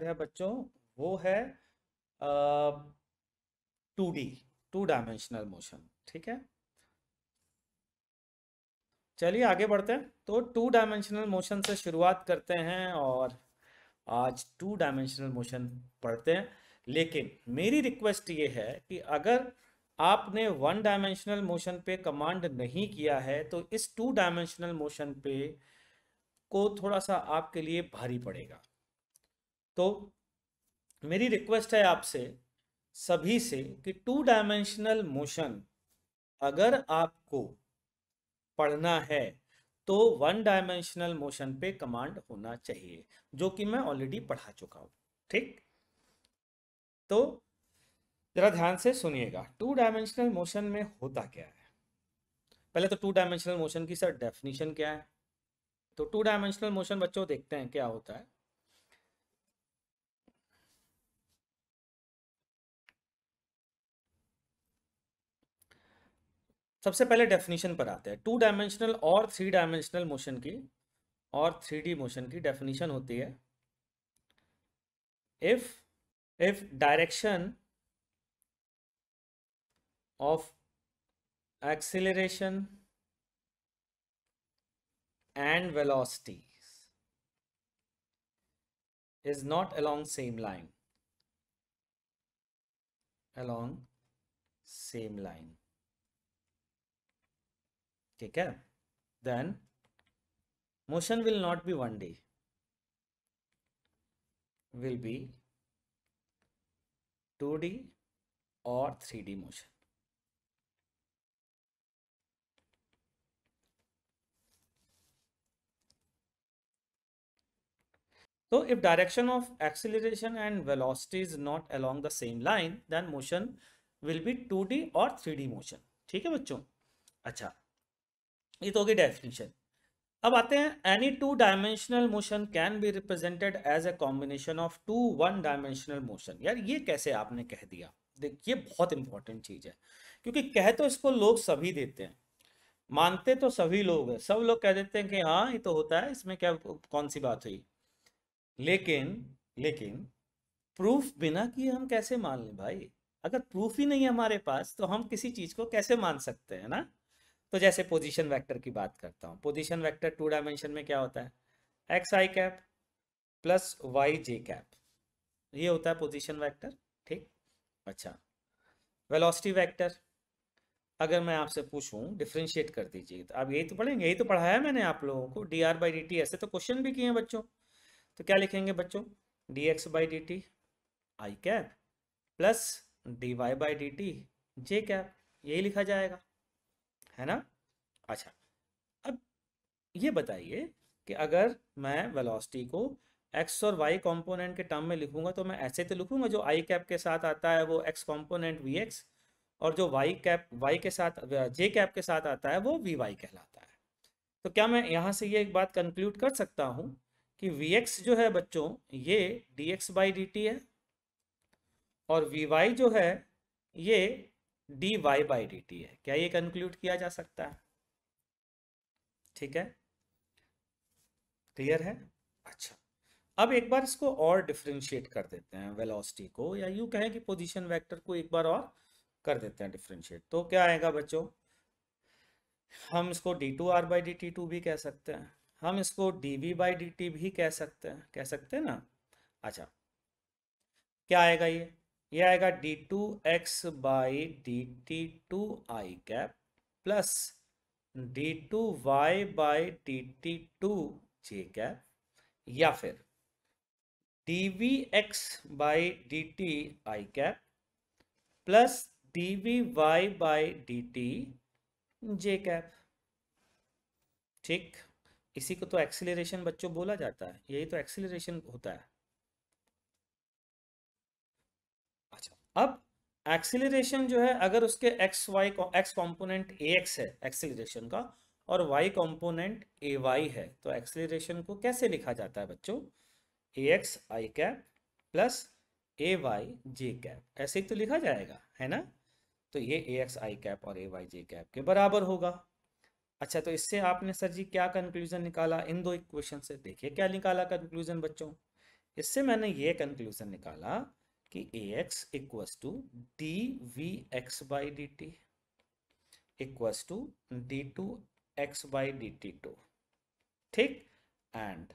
Chapter है बच्चों वो है two D two dimensional motion ठीक है चलिए आगे बढ़ते हैं तो टू डायमेंशनल मोशन से शुरुआत करते हैं और आज टू डायमेंशनल मोशन पढ़ते हैं लेकिन मेरी रिक्वेस्ट ये है कि अगर आपने वन डायमेंशनल मोशन पे कमांड नहीं किया है तो इस टू डायमेंशनल मोशन पे को थोड़ा सा आपके लिए भारी पड़ेगा तो मेरी रिक्वेस्ट है आपसे सभी से कि टू डायमेंशनल मोशन अगर आपको पढ़ना है तो वन डायमेंशनल मोशन पे कमांड होना चाहिए जो कि मैं ऑलरेडी पढ़ा चुका हूँ ठीक तो जरा ध्यान से सुनिएगा टू डायमेंशनल मोशन में होता क्या है पहले तो टू डायमेंशनल मोशन की सर डेफिनेशन क्या है तो टू डायमेंशनल मोशन बच्चों देखते हैं क्या होता है सबसे पहले डेफिनेशन पर आते हैं टू डायमेंशनल और थ्री डायमेंशनल मोशन की और थ्री डी मोशन की डेफिनेशन होती है if if direction of acceleration and velocity is not along same line along same line ठीक है then motion will not be one D will be two D और three D motion So if direction of acceleration and velocity is not along the same line, then motion will be 2D or 3D motion. ठीक है बच्चों अच्छा ये तो होगी definition अब आते हैं any two dimensional motion can be represented as a combination of two one dimensional motion यार ये कैसे आपने कह दिया देखिए बहुत इंपॉर्टेंट चीज है क्योंकि कह तो इसको लोग सभी देते हैं मानते तो सभी लोग हैं सब लोग कह देते हैं कि हाँ ये तो होता है इसमें क्या कौन सी बात हुई लेकिन लेकिन प्रूफ बिना किए हम कैसे मान लें भाई अगर प्रूफ ही नहीं है हमारे पास तो हम किसी चीज को कैसे मान सकते हैं ना तो जैसे पोजीशन वेक्टर की बात करता हूँ पोजीशन वेक्टर टू डायमेंशन में क्या होता है X I cap plus Y J cap ये होता है पोजीशन वेक्टर ठीक अच्छा वेलोसिटी वेक्टर अगर मैं आपसे पूछूं डिफ्रेंशिएट कर दीजिए तो आप यही तो पढ़ेंगे यही तो पढ़ाया मैंने आप लोगों को D R by D T ऐसे तो क्वेश्चन भी किए हैं बच्चों तो क्या लिखेंगे बच्चों D X by D T I cap plus D Y by D T J cap यही लिखा जाएगा है ना अच्छा अब ये बताइए कि अगर मैं वेलोसिटी को एक्स और वाई कंपोनेंट के टर्म में लिखूंगा तो मैं ऐसे तो लिखूंगा जो आई कैप के साथ आता है वो एक्स कंपोनेंट वी एक्स और जो वाई कैप वाई के साथ जे कैप के साथ आता है वो वी वाई कहलाता है तो क्या मैं यहाँ से ये एक बात कंक्लूड कर सकता हूँ कि वी एक्स जो है बच्चों ये D X by D T है और वी वाई जो है ये D Y by D T है क्या ये कंक्लूड किया जा सकता है ठीक है क्लियर है अच्छा अब एक बार इसको और डिफ्रेंशिएट कर देते हैं वेलोसिटी को या यू कहें कि पोजीशन वेक्टर को एक बार और कर देते हैं डिफ्रेंशिएट तो क्या आएगा बच्चों हम इसको D two R by D T two भी कह सकते हैं हम इसको D V by D T भी कह सकते हैं कह सकते हैं ना अच्छा क्या आएगा ये ये आएगा D two X by D T two I cap plus D two Y by D T two J cap या फिर D V X by D T I cap plus D we Y by D T J cap ठीक इसी को तो acceleration बच्चों बोला जाता है यही तो एक्सीलरेशन होता है अब एक्सिलेशन जो है अगर उसके X Y X component A X है एक्सिलेशन का और वाई कॉम्पोनेंट ए वाई है तो एक्सिलेशन को कैसे लिखा जाता है बच्चों A X I cap plus A Y J cap ऐसे ही तो लिखा जाएगा है ना तो ये ए एक्स आई कैप और ए वाई जे कैप के बराबर होगा अच्छा तो इससे आपने सर जी क्या कंक्लूजन निकाला इन दो इक्वेशन से देखिए क्या निकाला कंक्लूजन बच्चों इससे मैंने ये कंक्लूजन निकाला कि A X equals to D V X by D T equals to D two X by D T two ठीक and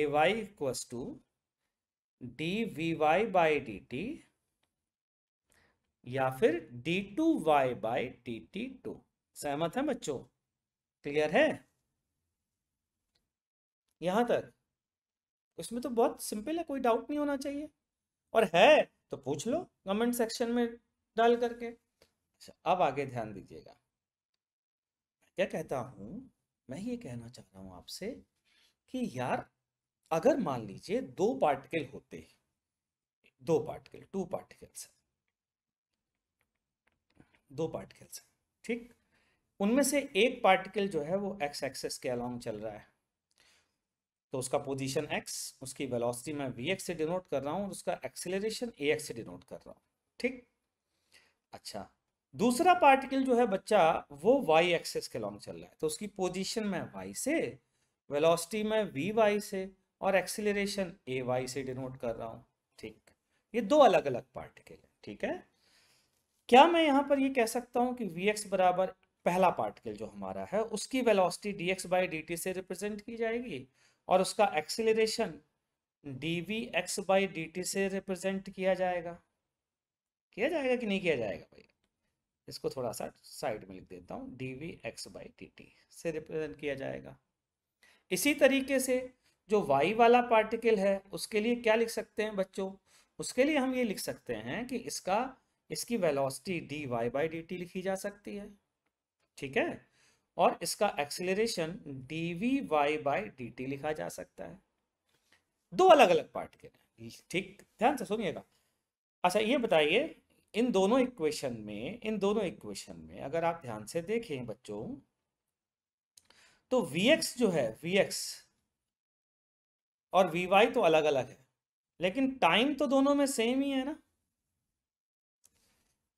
A Y equals to D we Y by D T या फिर D two Y by D T two सहमत है बच्चों clear है यहां तक इसमें तो बहुत सिंपल है कोई डाउट नहीं होना चाहिए और है तो पूछ लो कमेंट सेक्शन में डाल करके अच्छा, अब आगे ध्यान दीजिएगा क्या कहता हूं मैं ये कहना चाह रहा हूं आपसे कि यार अगर मान लीजिए दो पार्टिकल होते हैं दो पार्टिकल टू पार्टिकल्स दो पार्टिकल्स ठीक उनमें से एक पार्टिकल जो है वो एक्स एक्सेस के अलॉन्ग चल रहा है तो उसका पोजीशन एक्स उसकी वेलोसिटी मैं वी से डिनोट कर रहा हूँ उसका एक्सेलरेशन ए से डिनोट कर रहा हूँ ठीक अच्छा दूसरा पार्टिकल जो है बच्चा वो वाई एक्सेस के लॉन्ग चल रहा है तो उसकी पोजीशन मैं वाई से वेलोसिटी मैं वाई से और एक्सेलरेशन वाई से डिनोट कर रहा हूँ ठीक ये दो अलग अलग पार्टिकल है ठीक है क्या मैं यहाँ पर ये कह सकता हूँ कि वी एक्स बराबर पहला पार्टिकल जो हमारा है उसकी velocity D X by dt से रिप्रेजेंट की जाएगी और उसका acceleration D V X by D T से रिप्रेजेंट किया जाएगा किया जाएगा कि नहीं किया जाएगा भाई इसको थोड़ा सा साइड में लिख देता हूँ D V X by D T से रिप्रेजेंट किया जाएगा इसी तरीके से जो वाई वाला पार्टिकल है उसके लिए क्या लिख सकते हैं बच्चों उसके लिए हम ये लिख सकते हैं कि इसका इसकी velocity d Y by D t लिखी जा सकती है ठीक है और इसका acceleration D we Y by D t लिखा जा सकता है दो अलग अलग पार्ट के ठीक ध्यान से सुनिएगा अच्छा ये बताइए इन दोनों इक्वेशन में इन दोनों इक्वेशन में अगर आप ध्यान से देखें बच्चों तो वी एक्स जो है वी एक्स और वी वाई तो अलग अलग है लेकिन टाइम तो दोनों में सेम ही है ना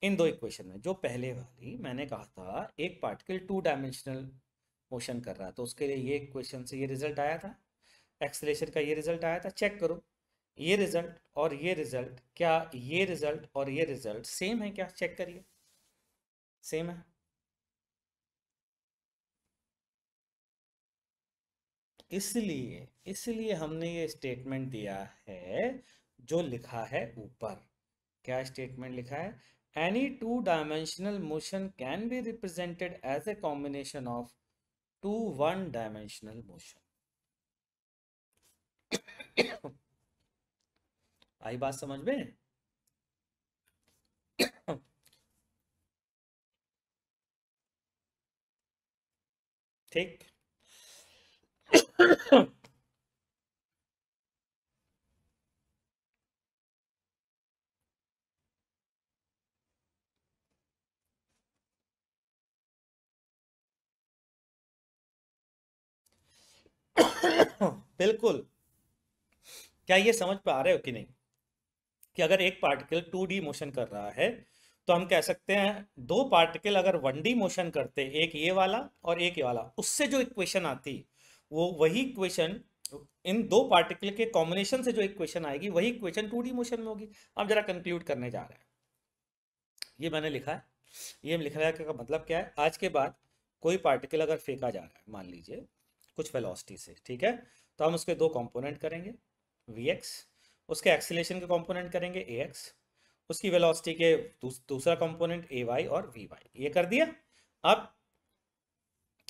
इन दो इक्वेशन में जो पहले वाली मैंने कहा था एक पार्टिकल टू डायमेंशनल मोशन कर रहा है तो उसके लिए ये इक्वेशन से ये रिजल्ट आया था एक्सलेशन का ये रिजल्ट आया था चेक करो ये रिजल्ट और ये रिजल्ट क्या ये रिजल्ट और ये रिजल्ट सेम है क्या चेक करिए सेम है इसलिए इसलिए हमने ये स्टेटमेंट दिया है जो लिखा है ऊपर क्या स्टेटमेंट लिखा है Any two-dimensional motion can be represented as a combination of two one-dimensional motion. आई बात समझ में ठीक बिल्कुल क्या ये समझ पा रहे हो कि नहीं कि अगर एक पार्टिकल टू डी मोशन कर रहा है तो हम कह सकते हैं दो पार्टिकल अगर वन डी मोशन करते एक ये वाला और एक ये वाला उससे जो इक्वेशन आती वो वही इक्वेशन इन दो पार्टिकल के कॉम्बिनेशन से जो इक्वेशन आएगी वही इक्वेशन टू डी मोशन में होगी अब जरा कंक्लूड करने जा रहे हैं ये मैंने लिखा है ये लिखने का मतलब क्या है आज के बाद कोई पार्टिकल अगर फेंका जा रहा है मान लीजिए कुछ वेलोसिटी से ठीक है तो हम उसके दो कंपोनेंट करेंगे वी एक्स उसके एक्सीलेशन के कंपोनेंट करेंगे ए एक्स उसकी वेलोसिटी के दूस, दूसरा कंपोनेंट ए वाई और वी वाई ये कर दिया अब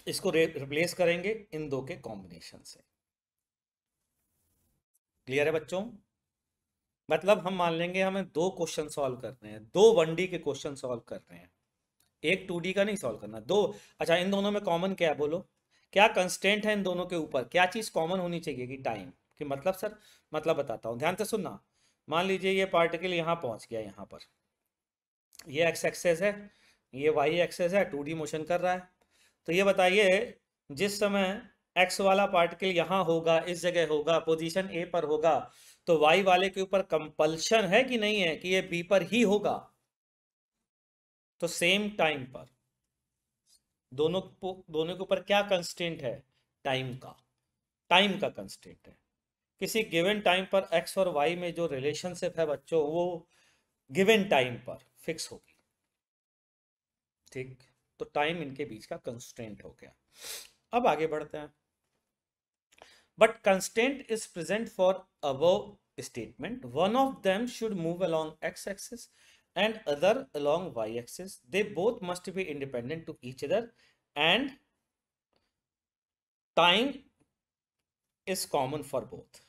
इसको रिप्लेस करेंगे इन दो के कॉम्बिनेशन से क्लियर है बच्चों मतलब हम मान लेंगे हमें दो क्वेश्चन सॉल्व करने हैं दो वन डी के क्वेश्चन सॉल्व कर रहे हैं एक टू डी का नहीं सॉल्व करना दो अच्छा इन दोनों में कॉमन क्या है बोलो क्या कंस्टेंट है इन दोनों के ऊपर क्या चीज़ कॉमन होनी चाहिए कि टाइम कि मतलब सर मतलब बताता हूँ ध्यान से सुनना मान लीजिए ये पार्टिकल यहाँ पहुंच गया यहाँ पर ये एक्स एक्सेस है ये वाई एक्सेस है टू डी मोशन कर रहा है तो ये बताइए जिस समय एक्स वाला पार्टिकल यहाँ होगा इस जगह होगा पोजीशन ए पर होगा तो वाई वाले के ऊपर कंपल्शन है कि नहीं है कि ये बी पर ही होगा तो सेम टाइम पर दोनों दोनों के ऊपर क्या कंस्टेंट है टाइम का टाइम का कंस्टेंट है किसी गिवन टाइम पर एक्स और वाई में जो रिलेशनशिप है बच्चों वो गिवन टाइम पर फिक्स होगी ठीक तो टाइम इनके बीच का कंस्टेंट हो गया अब आगे बढ़ते हैं but constant is present for above statement one of them should move along x axis and other along y-axis. They both must be independent to each other and time is common for both.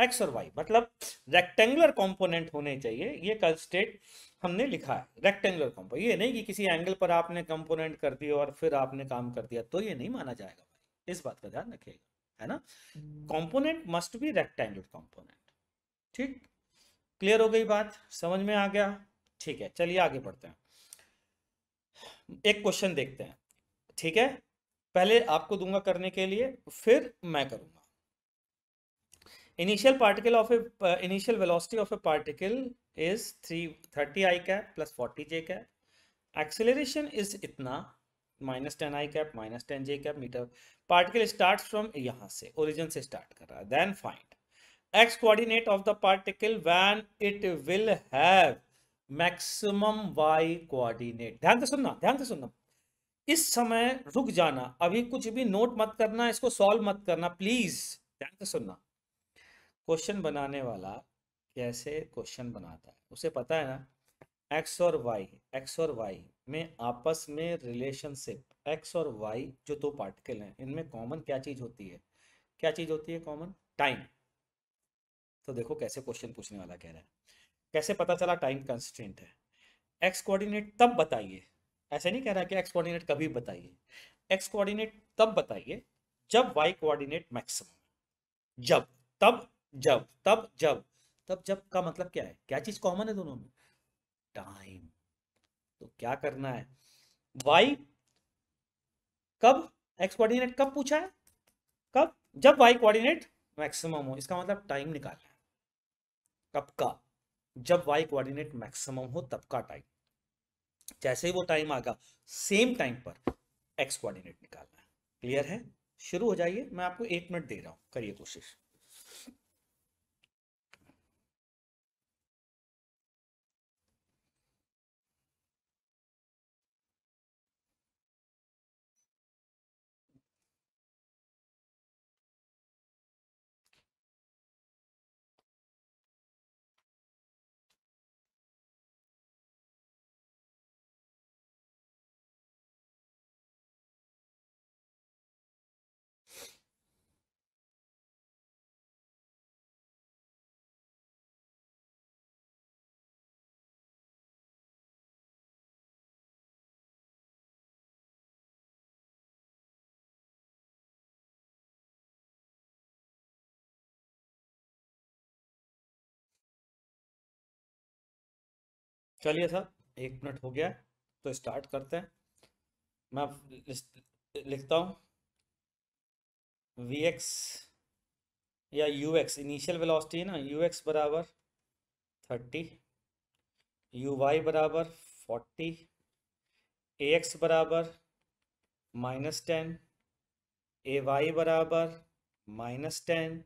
X और y मतलब rectangular component होने चाहिए ये कल state हमने लिखा है rectangular component ये नहीं कि किसी एंगल पर आपने कंपोनेंट कर दिया और फिर आपने काम कर दिया तो ये नहीं माना जाएगा इस बात का ध्यान रखिएगा है ना component must be rectangular component ठीक क्लियर हो गई बात समझ में आ गया ठीक है चलिए आगे बढ़ते हैं एक क्वेश्चन देखते हैं ठीक है पहले आपको दूंगा करने के लिए फिर मैं करूंगा initial particle of a initial velocity of a particle is three thirty i cap plus forty j cap acceleration is इतना minus ten i cap minus ten j cap metre particle start from यहाँ से origin से start कर रहा है then find x coordinate of the particle when it will have maximum y coordinate ध्यान से सुनना ध्यान से सुनना इस समय रुक जाना अभी कुछ भी नोट मत करना इसको सॉल्व मत करना प्लीज ध्यान से सुनना क्वेश्चन बनाने वाला कैसे क्वेश्चन बनाता है उसे पता है ना एक्स और वाई एक्स और वाई में आपस में रिलेशनशिप एक्स और वाई जो दो पार्टिकल हैं इनमें कॉमन क्या चीज़ होती है क्या चीज़ होती है कॉमन टाइम तो देखो कैसे क्वेश्चन पूछने वाला कह रहा है कैसे पता चला टाइम कंस्टेंट है एक्स कोऑर्डिनेट तब बताइए ऐसे नहीं कह रहा कि एक्स कोऑर्डिनेट कभी बताइए एक्स कोऑर्डिनेट तब बताइए जब वाई कोऑर्डिनेट मैक्सिमम जब तब जब तब जब तब जब का मतलब क्या है क्या चीज़ कॉमन है दोनों में टाइम तो क्या करना है वाई कब एक्स कोऑर्डिनेट कब पूछा है कब जब वाई कोऑर्डिनेट मैक्सिमम हो इसका मतलब टाइम निकालना है कब का जब वाई कोऑर्डिनेट मैक्सिमम हो तब का टाइम जैसे ही वो टाइम आएगा सेम टाइम पर एक्स कोऑर्डिनेट निकालना है क्लियर है शुरू हो जाइए मैं आपको एक मिनट दे रहा हूं करिए कोशिश चलिए सर एक मिनट हो गया तो स्टार्ट करते हैं मैं लिखता हूँ वी एक्स या यू एक्स इनिशियल वेलोसिटी है ना यू एक्स बराबर थर्टी यू वाई बराबर फोर्टी ए एक्स बराबर माइनस टेन ए वाई बराबर माइनस टेन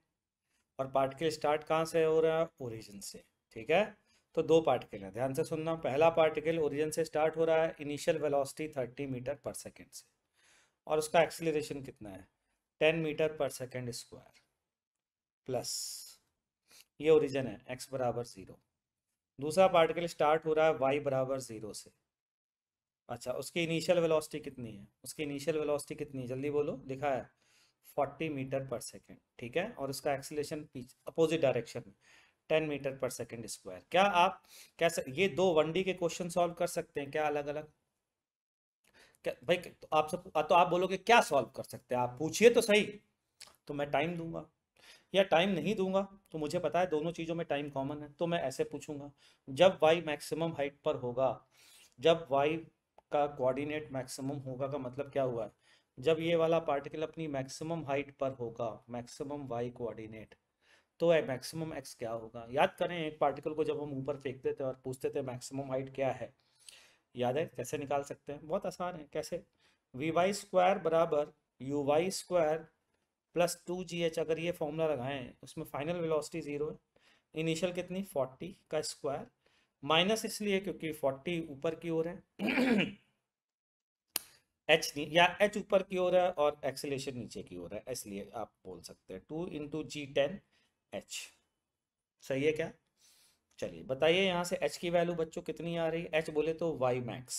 और पार्टिकल स्टार्ट कहाँ से हो रहा है ओरिजिन से ठीक है तो दो पार्टिकल हैं ध्यान से सुनना पहला पार्टिकल ओरिजिन से स्टार्ट हो रहा है initial velocity 30 metre per second से और उसका एक्सीलरेशन कितना है 10 metre per second square plus ये ओरिजिन है एक्स बराबर ज़ीरो दूसरा पार्टिकल स्टार्ट हो रहा है वाई बराबर ज़ीरो से अच्छा उसकी इनिशियल वेलोसिटी कितनी है उसकी इनिशियल वेलोसिटी कितनी है जल्दी बोलो लिखा है फोर्टी मीटर पर सेकेंड ठीक है और उसका एक्सीलेशन अपोजिट डायरेक्शन में ten metre per second square क्या आप क्या सक, ये दो वनडी के क्वेश्चन सॉल्व कर सकते हैं क्या अलग अलग क्या भाई तो आप सब तो आप बोलोगे क्या सॉल्व कर सकते हैं आप पूछिए तो सही तो मैं टाइम दूंगा या टाइम नहीं दूंगा तो मुझे पता है दोनों चीज़ों में टाइम कॉमन है तो मैं ऐसे पूछूंगा जब वाई मैक्सिमम हाइट पर होगा जब वाई का कोऑर्डिनेट मैक्सिमम होगा का मतलब क्या हुआ है जब ये वाला पार्टिकल अपनी मैक्सिमम हाइट पर होगा मैक्सिमम वाई कोऑर्डिनेट तो मैक्सिमम एक्स क्या होगा याद करें एक पार्टिकल को जब हम ऊपर फेंकते थे और पूछते थे मैक्सिमम हाइट क्या है याद है कैसे निकाल सकते हैं बहुत आसान है कैसे वी वाई स्क्वायर बराबर u y square plus two g h अगर ये फॉर्मूला लगाएं उसमें फाइनल वेलोसिटी ज़ीरो है इनिशियल कितनी फोर्टी का स्क्वायर माइनस इसलिए क्योंकि फोर्टी ऊपर की ओर है एच नहीं या एच ऊपर की ओर है और एक्सिलेशन नीचे की ओर है इसलिए आप बोल सकते हैं two into g ten h सही है क्या चलिए बताइए यहाँ से एच की वैल्यू बच्चों कितनी आ रही है एच बोले तो वाई मैक्स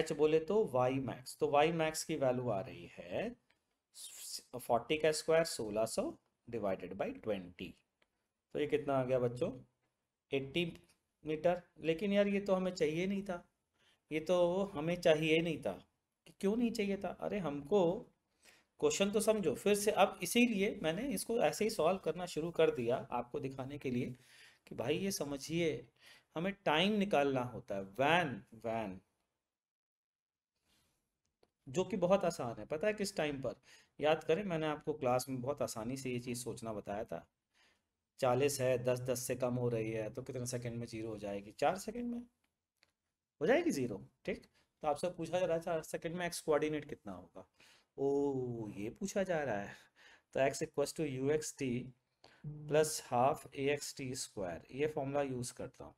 एच बोले तो वाई मैक्स तो वाई मैक्स की वैल्यू आ रही है फोर्टी का स्क्वायर सोलह सौ डिवाइडेड बाई ट्वेंटी तो ये कितना आ गया बच्चों एट्टी मीटर लेकिन यार ये तो हमें चाहिए नहीं था ये तो हमें चाहिए नहीं था क्यों नहीं चाहिए था अरे हमको क्वेश्चन तो समझो फिर से अब इसीलिए मैंने इसको ऐसे ही सॉल्व करना शुरू कर दिया आपको दिखाने के लिए कि भाई ये समझिए हमें टाइम निकालना होता है वैन वैन जो कि बहुत आसान है पता है किस टाइम पर याद करें मैंने आपको क्लास में बहुत आसानी से ये चीज़ सोचना बताया था चालीस है दस दस से कम हो रही है तो कितने सेकंड में जीरो हो जाएगी चार सेकंड में हो जाएगी जीरो ठीक तो आपसे पूछा जा रहा है चार सेकंड में एक्स कोऑर्डिनेट कितना होगा ओ ये पूछा जा रहा है तो x equals to u x t plus half a x t square ये फॉर्मूला यूज करता हूँ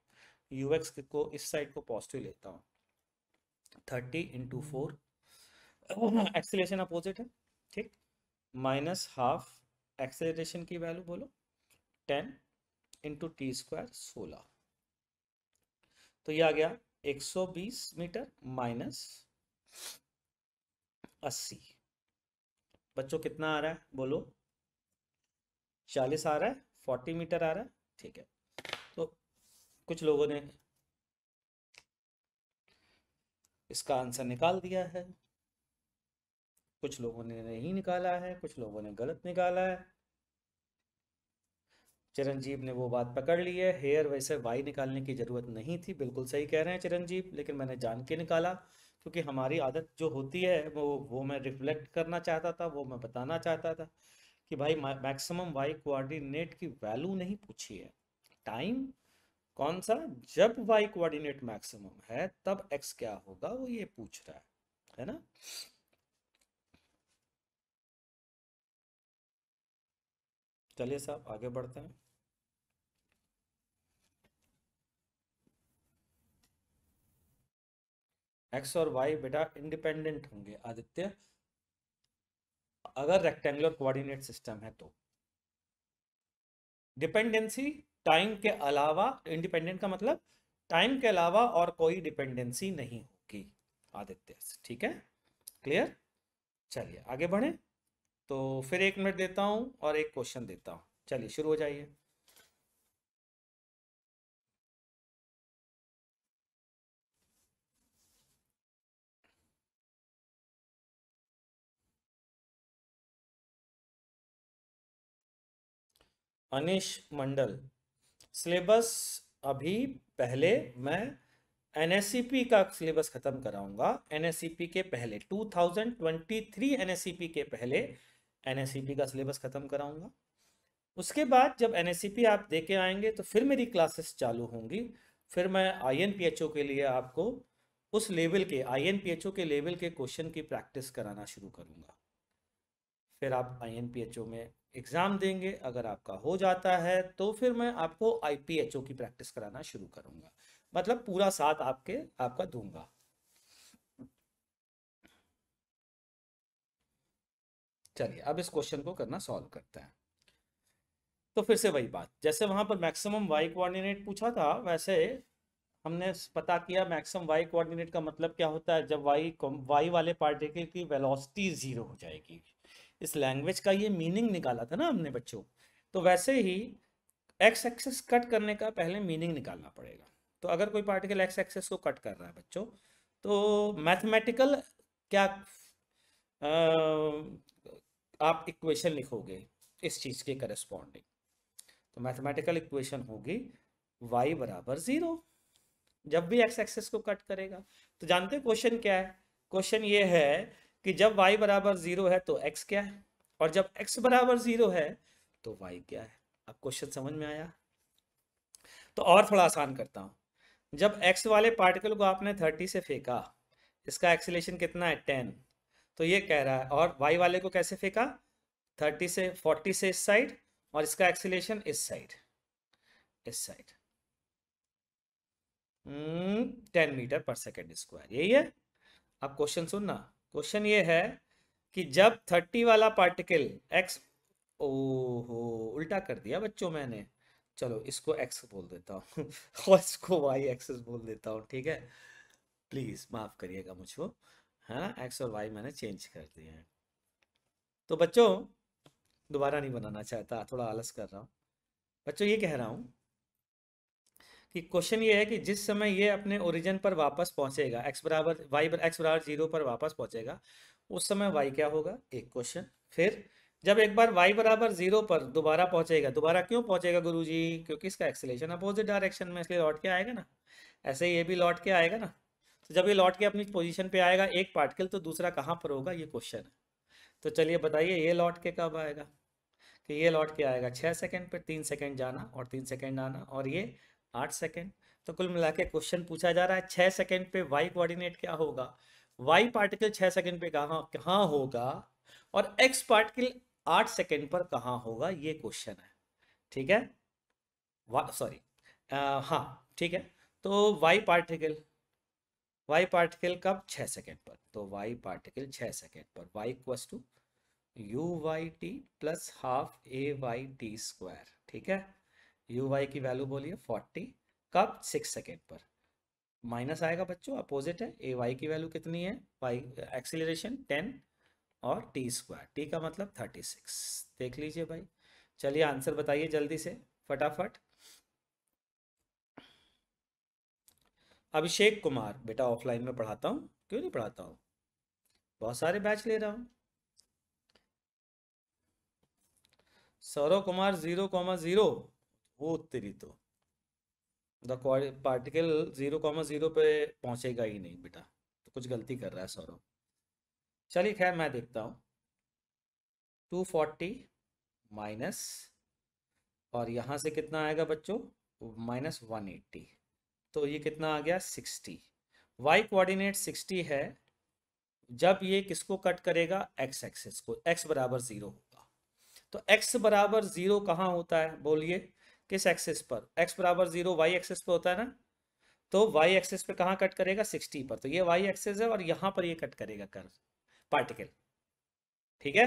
यू एक्स को इस साइड को पॉजिटिव लेता हूँ thirty into four acceleration opposite है ठीक माइनस हाफ एक्सेलेशन की वैल्यू बोलो टेन इंटू टी स्क्वायर सोलह तो ये आ गया 120 मीटर माइनस अस्सी बच्चों कितना आ रहा है बोलो चालीस आ रहा है फोर्टी मीटर आ रहा है ठीक है तो कुछ लोगों ने इसका आंसर निकाल दिया है कुछ लोगों ने नहीं निकाला है कुछ लोगों ने गलत निकाला है चिरंजीव ने वो बात पकड़ ली है हेयर वैसे वाई निकालने की जरूरत नहीं थी बिल्कुल सही कह रहे हैं चिरंजीव लेकिन मैंने जान के निकाला क्योंकि हमारी हम्म। आदत जो होती है वो वो मैं रिफ्लेक्ट करना चाहता था वो मैं बताना चाहता था कि भाई मैक्सिमम वाई कोऑर्डिनेट की वैल्यू नहीं पूछी है टाइम कौन सा जब वाई कोऑर्डिनेट मैक्सिमम है तब एक्स क्या होगा वो ये पूछ रहा है है ना चलिए साहब आगे बढ़ते हैं एक्स और वाई बेटा इंडिपेंडेंट होंगे आदित्य अगर रेक्टेंगुलर कोऑर्डिनेट सिस्टम है तो डिपेंडेंसी टाइम के अलावा इंडिपेंडेंट का मतलब टाइम के अलावा और कोई डिपेंडेंसी नहीं होगी आदित्य ठीक है क्लियर चलिए आगे बढ़े तो फिर एक मिनट देता हूँ और एक क्वेश्चन देता हूँ चलिए शुरू हो जाइए अनिश मंडल सिलेबस अभी पहले मैं एन का सिलेबस ख़त्म कराऊंगा एन के पहले 2023 एन के पहले एन का सिलेबस ख़त्म कराऊंगा उसके बाद जब एन आप दे के आएंगे तो फिर मेरी क्लासेस चालू होंगी फिर मैं आई के लिए आपको उस लेवल के आई के लेवल के क्वेश्चन की प्रैक्टिस कराना शुरू करूँगा फिर आप आई में एग्ज़ाम देंगे अगर आपका हो जाता है तो फिर मैं आपको आईपीएचओ की प्रैक्टिस कराना शुरू करूंगा मतलब पूरा साथ आपके आपका दूंगा चलिए अब इस क्वेश्चन को करना सॉल्व करते हैं तो फिर से वही बात जैसे वहां पर मैक्सिमम वाई कोऑर्डिनेट पूछा था वैसे हमने पता किया मैक्सिमम वाई कोऑर्डिनेट का मतलब क्या होता है जब वाई वाई वाले पार्टिकल की वेलोसिटी जीरो हो जाएगी इस लैंग्वेज का ये मीनिंग निकाला था ना हमने बच्चों तो वैसे ही एक्स एक्सेस कट करने का पहले मीनिंग निकालना पड़ेगा तो अगर कोई पार्टिकल एक्स एक्सेस को कट कर रहा है बच्चों तो मैथमेटिकल क्या आ, आप इक्वेशन लिखोगे इस चीज़ के करस्पॉन्डिंग तो मैथमेटिकल इक्वेशन होगी वाई बराबर ज़ीरो जब भी एक्स एक्सेस को कट करेगा तो जानते क्वेश्चन क्या है क्वेश्चन ये है कि जब y बराबर जीरो है तो x क्या है और जब x बराबर जीरो है तो y क्या है अब क्वेश्चन समझ में आया तो और थोड़ा आसान करता हूं जब x वाले पार्टिकल को आपने 30 से फेंका इसका एक्सीलेशन कितना है 10 तो ये कह रहा है और y वाले को कैसे फेंका 30 से 40 से इस साइड और इसका एक्सीलेशन इस साइड इस side ten metre per second square यही है अब क्वेश्चन सुनना क्वेश्चन ये है कि जब थर्टी वाला पार्टिकल एक्स हो उल्टा कर दिया बच्चों मैंने चलो इसको एक्स बोल देता हूँ और इसको वाई एक्सेस बोल देता हूँ ठीक है प्लीज़ माफ़ करिएगा मुझको है ना एक्स और वाई मैंने चेंज कर दिए हैं तो बच्चों दोबारा नहीं बनाना चाहता थोड़ा आलस कर रहा हूँ बच्चों ये कह रहा हूँ कि क्वेश्चन ये है कि जिस समय ये अपने ओरिजिन पर वापस पहुंचेगा एक्स बराबर वाई बर, एक्स बराबर जीरो पर वापस पहुंचेगा उस समय वाई क्या होगा एक क्वेश्चन फिर जब एक बार वाई बराबर जीरो पर दोबारा पहुंचेगा दोबारा क्यों पहुंचेगा जी क्योंकि इसका एक्सलेशन अपोजिट डायरेक्शन में इसलिए लौट के आएगा ना ऐसे ये भी लौट के आएगा ना तो जब ये लौट के अपनी पोजिशन पर आएगा एक पार्टिकल तो दूसरा कहाँ पर होगा ये क्वेश्चन है तो चलिए बताइए ये लौट के कब आएगा कि ये लौट के आएगा छः सेकेंड पर तीन सेकेंड जाना और तीन सेकेंड आना और ये आठ सेकेंड तो कुल मिला के क्वेश्चन पूछा जा रहा है छः सेकेंड पे वाई कोऑर्डिनेट क्या होगा वाई पार्टिकल छः सेकेंड पे कहाँ कहाँ होगा और एक्स पार्टिकल आठ सेकेंड पर कहाँ होगा ये क्वेश्चन है ठीक है सॉरी हाँ ठीक है तो वाई पार्टिकल वाई पार्टिकल कब छः सेकेंड पर तो वाई पार्टिकल छः सेकेंड पर y equals to u y t plus half a y t square ठीक है यू वाई की वैल्यू बोलिए फोर्टी कब सिक्स सेकेंड पर माइनस आएगा बच्चों अपोजिट है ए वाई की वैल्यू कितनी है वाई एक्सीलरेशन टेन और टी स्क्वायर टी का मतलब थर्टी सिक्स देख लीजिए भाई चलिए आंसर बताइए जल्दी से फटाफट अभिषेक कुमार बेटा ऑफलाइन में पढ़ाता हूँ क्यों नहीं पढ़ाता हूँ बहुत सारे बैच ले रहा हूँ Saurav Kumar zero comma zero वो उत्तेजित हो पार्टिकल जीरो कॉमा जीरो पे पहुंचेगा ही नहीं बेटा तो कुछ गलती कर रहा है सौरभ चलिए खैर मैं देखता हूँ टू फोर्टी माइनस और यहाँ से कितना आएगा बच्चों माइनस वन एट्टी तो ये कितना आ गया सिक्सटी वाई कोऑर्डिनेट सिक्सटी है जब ये किसको कट करेगा एक्स एक्सिस को एक्स बराबर जीरो होगा तो एक्स बराबर जीरो कहाँ होता है बोलिए किस एक्सिस पर एक्स बराबर जीरो वाई एक्सिस पे होता है ना तो वाई एक्सिस पे कहाँ कट करेगा सिक्सटी पर तो ये वाई एक्सिस है और यहाँ पर ये कट करेगा कर पार्टिकल ठीक है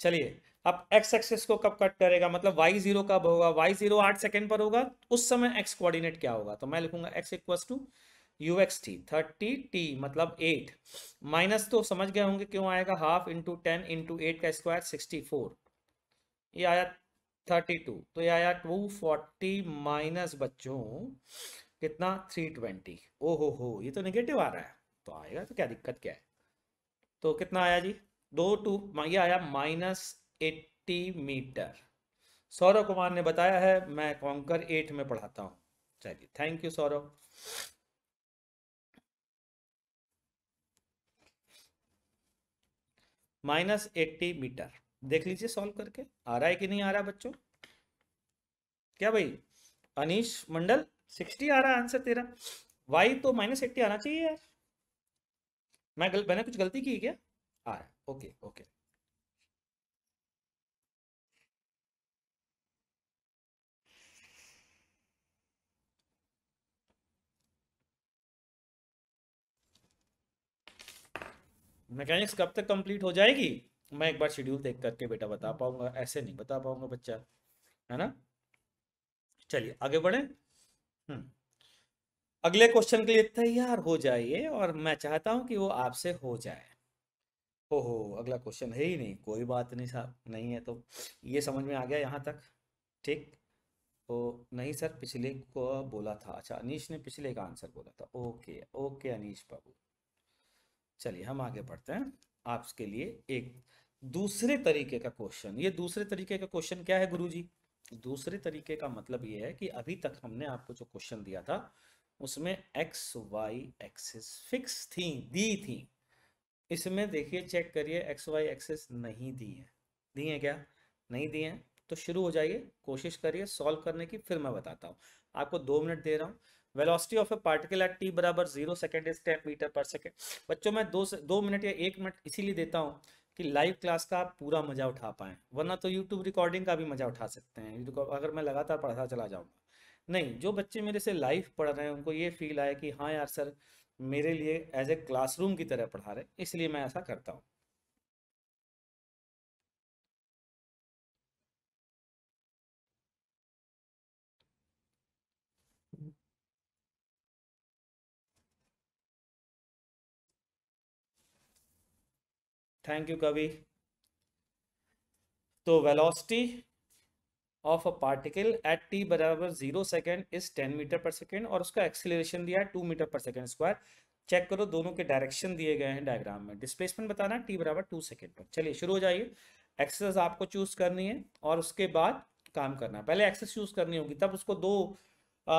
चलिए अब एक्स एक्सिस को कब कट करेगा मतलब वाई जीरो कब होगा वाई जीरो आठ सेकेंड पर होगा उस समय एक्स कोऑर्डिनेट क्या होगा तो मैं लिखूंगा x equal to u x t thirty t मतलब एट माइनस तो समझ गए होंगे क्यों आएगा half into ten into eight का स्क्वायर सिक्सटी फोर ये आया थर्टी टू तो ये आया टू फोर्टी माइनस बच्चों कितना थ्री ट्वेंटी ओ हो हो ये तो नेगेटिव आ रहा है तो आएगा तो क्या दिक्कत क्या है तो कितना आया जी दो टू ये आया minus eighty metre Saurabh Kumar ने बताया है मैं कॉन्कर एट में पढ़ाता हूँ चलिए thank you Saurabh minus eighty metre देख लीजिए सॉल्व करके आ रहा है कि नहीं आ रहा है बच्चों क्या भाई अनिश मंडल सिक्सटी आ रहा है आंसर तेरा वाई तो माइनस एट्टी आना चाहिए यार मैं गल, मैंने कुछ गलती की क्या आ रहा है ओके ओके मैकेनिक्स कब तक कंप्लीट हो जाएगी मैं एक बार शेड्यूल देख करके बेटा बता पाऊंगा ऐसे नहीं बता पाऊंगा बच्चा है ना चलिए आगे बढ़े हम्म। अगले क्वेश्चन के लिए तैयार हो जाइए और मैं चाहता हूं कि वो आपसे हो जाए हो अगला क्वेश्चन है ही नहीं कोई बात नहीं साहब नहीं है तो ये समझ में आ गया यहाँ तक ठीक तो नहीं सर पिछले को बोला था अच्छा अनिश ने पिछले का आंसर बोला था ओके ओके अनिश बाबू चलिए हम आगे बढ़ते हैं आपके लिए एक दूसरे तरीके का क्वेश्चन ये दूसरे तरीके का क्वेश्चन क्या है गुरु जी दूसरे तरीके का मतलब ये है कि अभी तक हमने आपको जो क्वेश्चन दिया था उसमें एक्स वाई एक्सिस फिक्स थी दी थी इसमें देखिए चेक करिए एक्स वाई एक्सिस नहीं दी है दी है क्या नहीं दी है तो शुरू हो जाइए कोशिश करिए सॉल्व करने की फिर मैं बताता हूँ आपको दो मिनट दे रहा हूँ velocity of a particle at t बराबर zero second is ten metre per second बच्चों मैं दो से दो मिनट या एक मिनट इसीलिए देता हूँ कि लाइव क्लास का आप पूरा मज़ा उठा पाएँ वरना तो यूट्यूब रिकॉर्डिंग का भी मज़ा उठा सकते हैं अगर मैं लगातार पढ़ता चला जाऊँगा नहीं जो बच्चे मेरे से लाइव पढ़ रहे हैं उनको ये फील आया कि हाँ यार सर मेरे लिए एज ए क्लासरूम की तरह पढ़ा रहे इसलिए मैं ऐसा करता हूँ थैंक यू कवि तो velocity of a particle at t बराबर zero second is ten metre per second और उसका एक्सीलरेशन दिया है two metre per second square check करो दोनों के डायरेक्शन दिए गए हैं डायग्राम में डिस्प्लेसमेंट बताना टी बराबर टू सेकेंड पर चलिए शुरू हो जाइए एक्सेस आपको चूज करनी है और उसके बाद काम करना है पहले एक्सेस चूज करनी होगी तब उसको दो आ,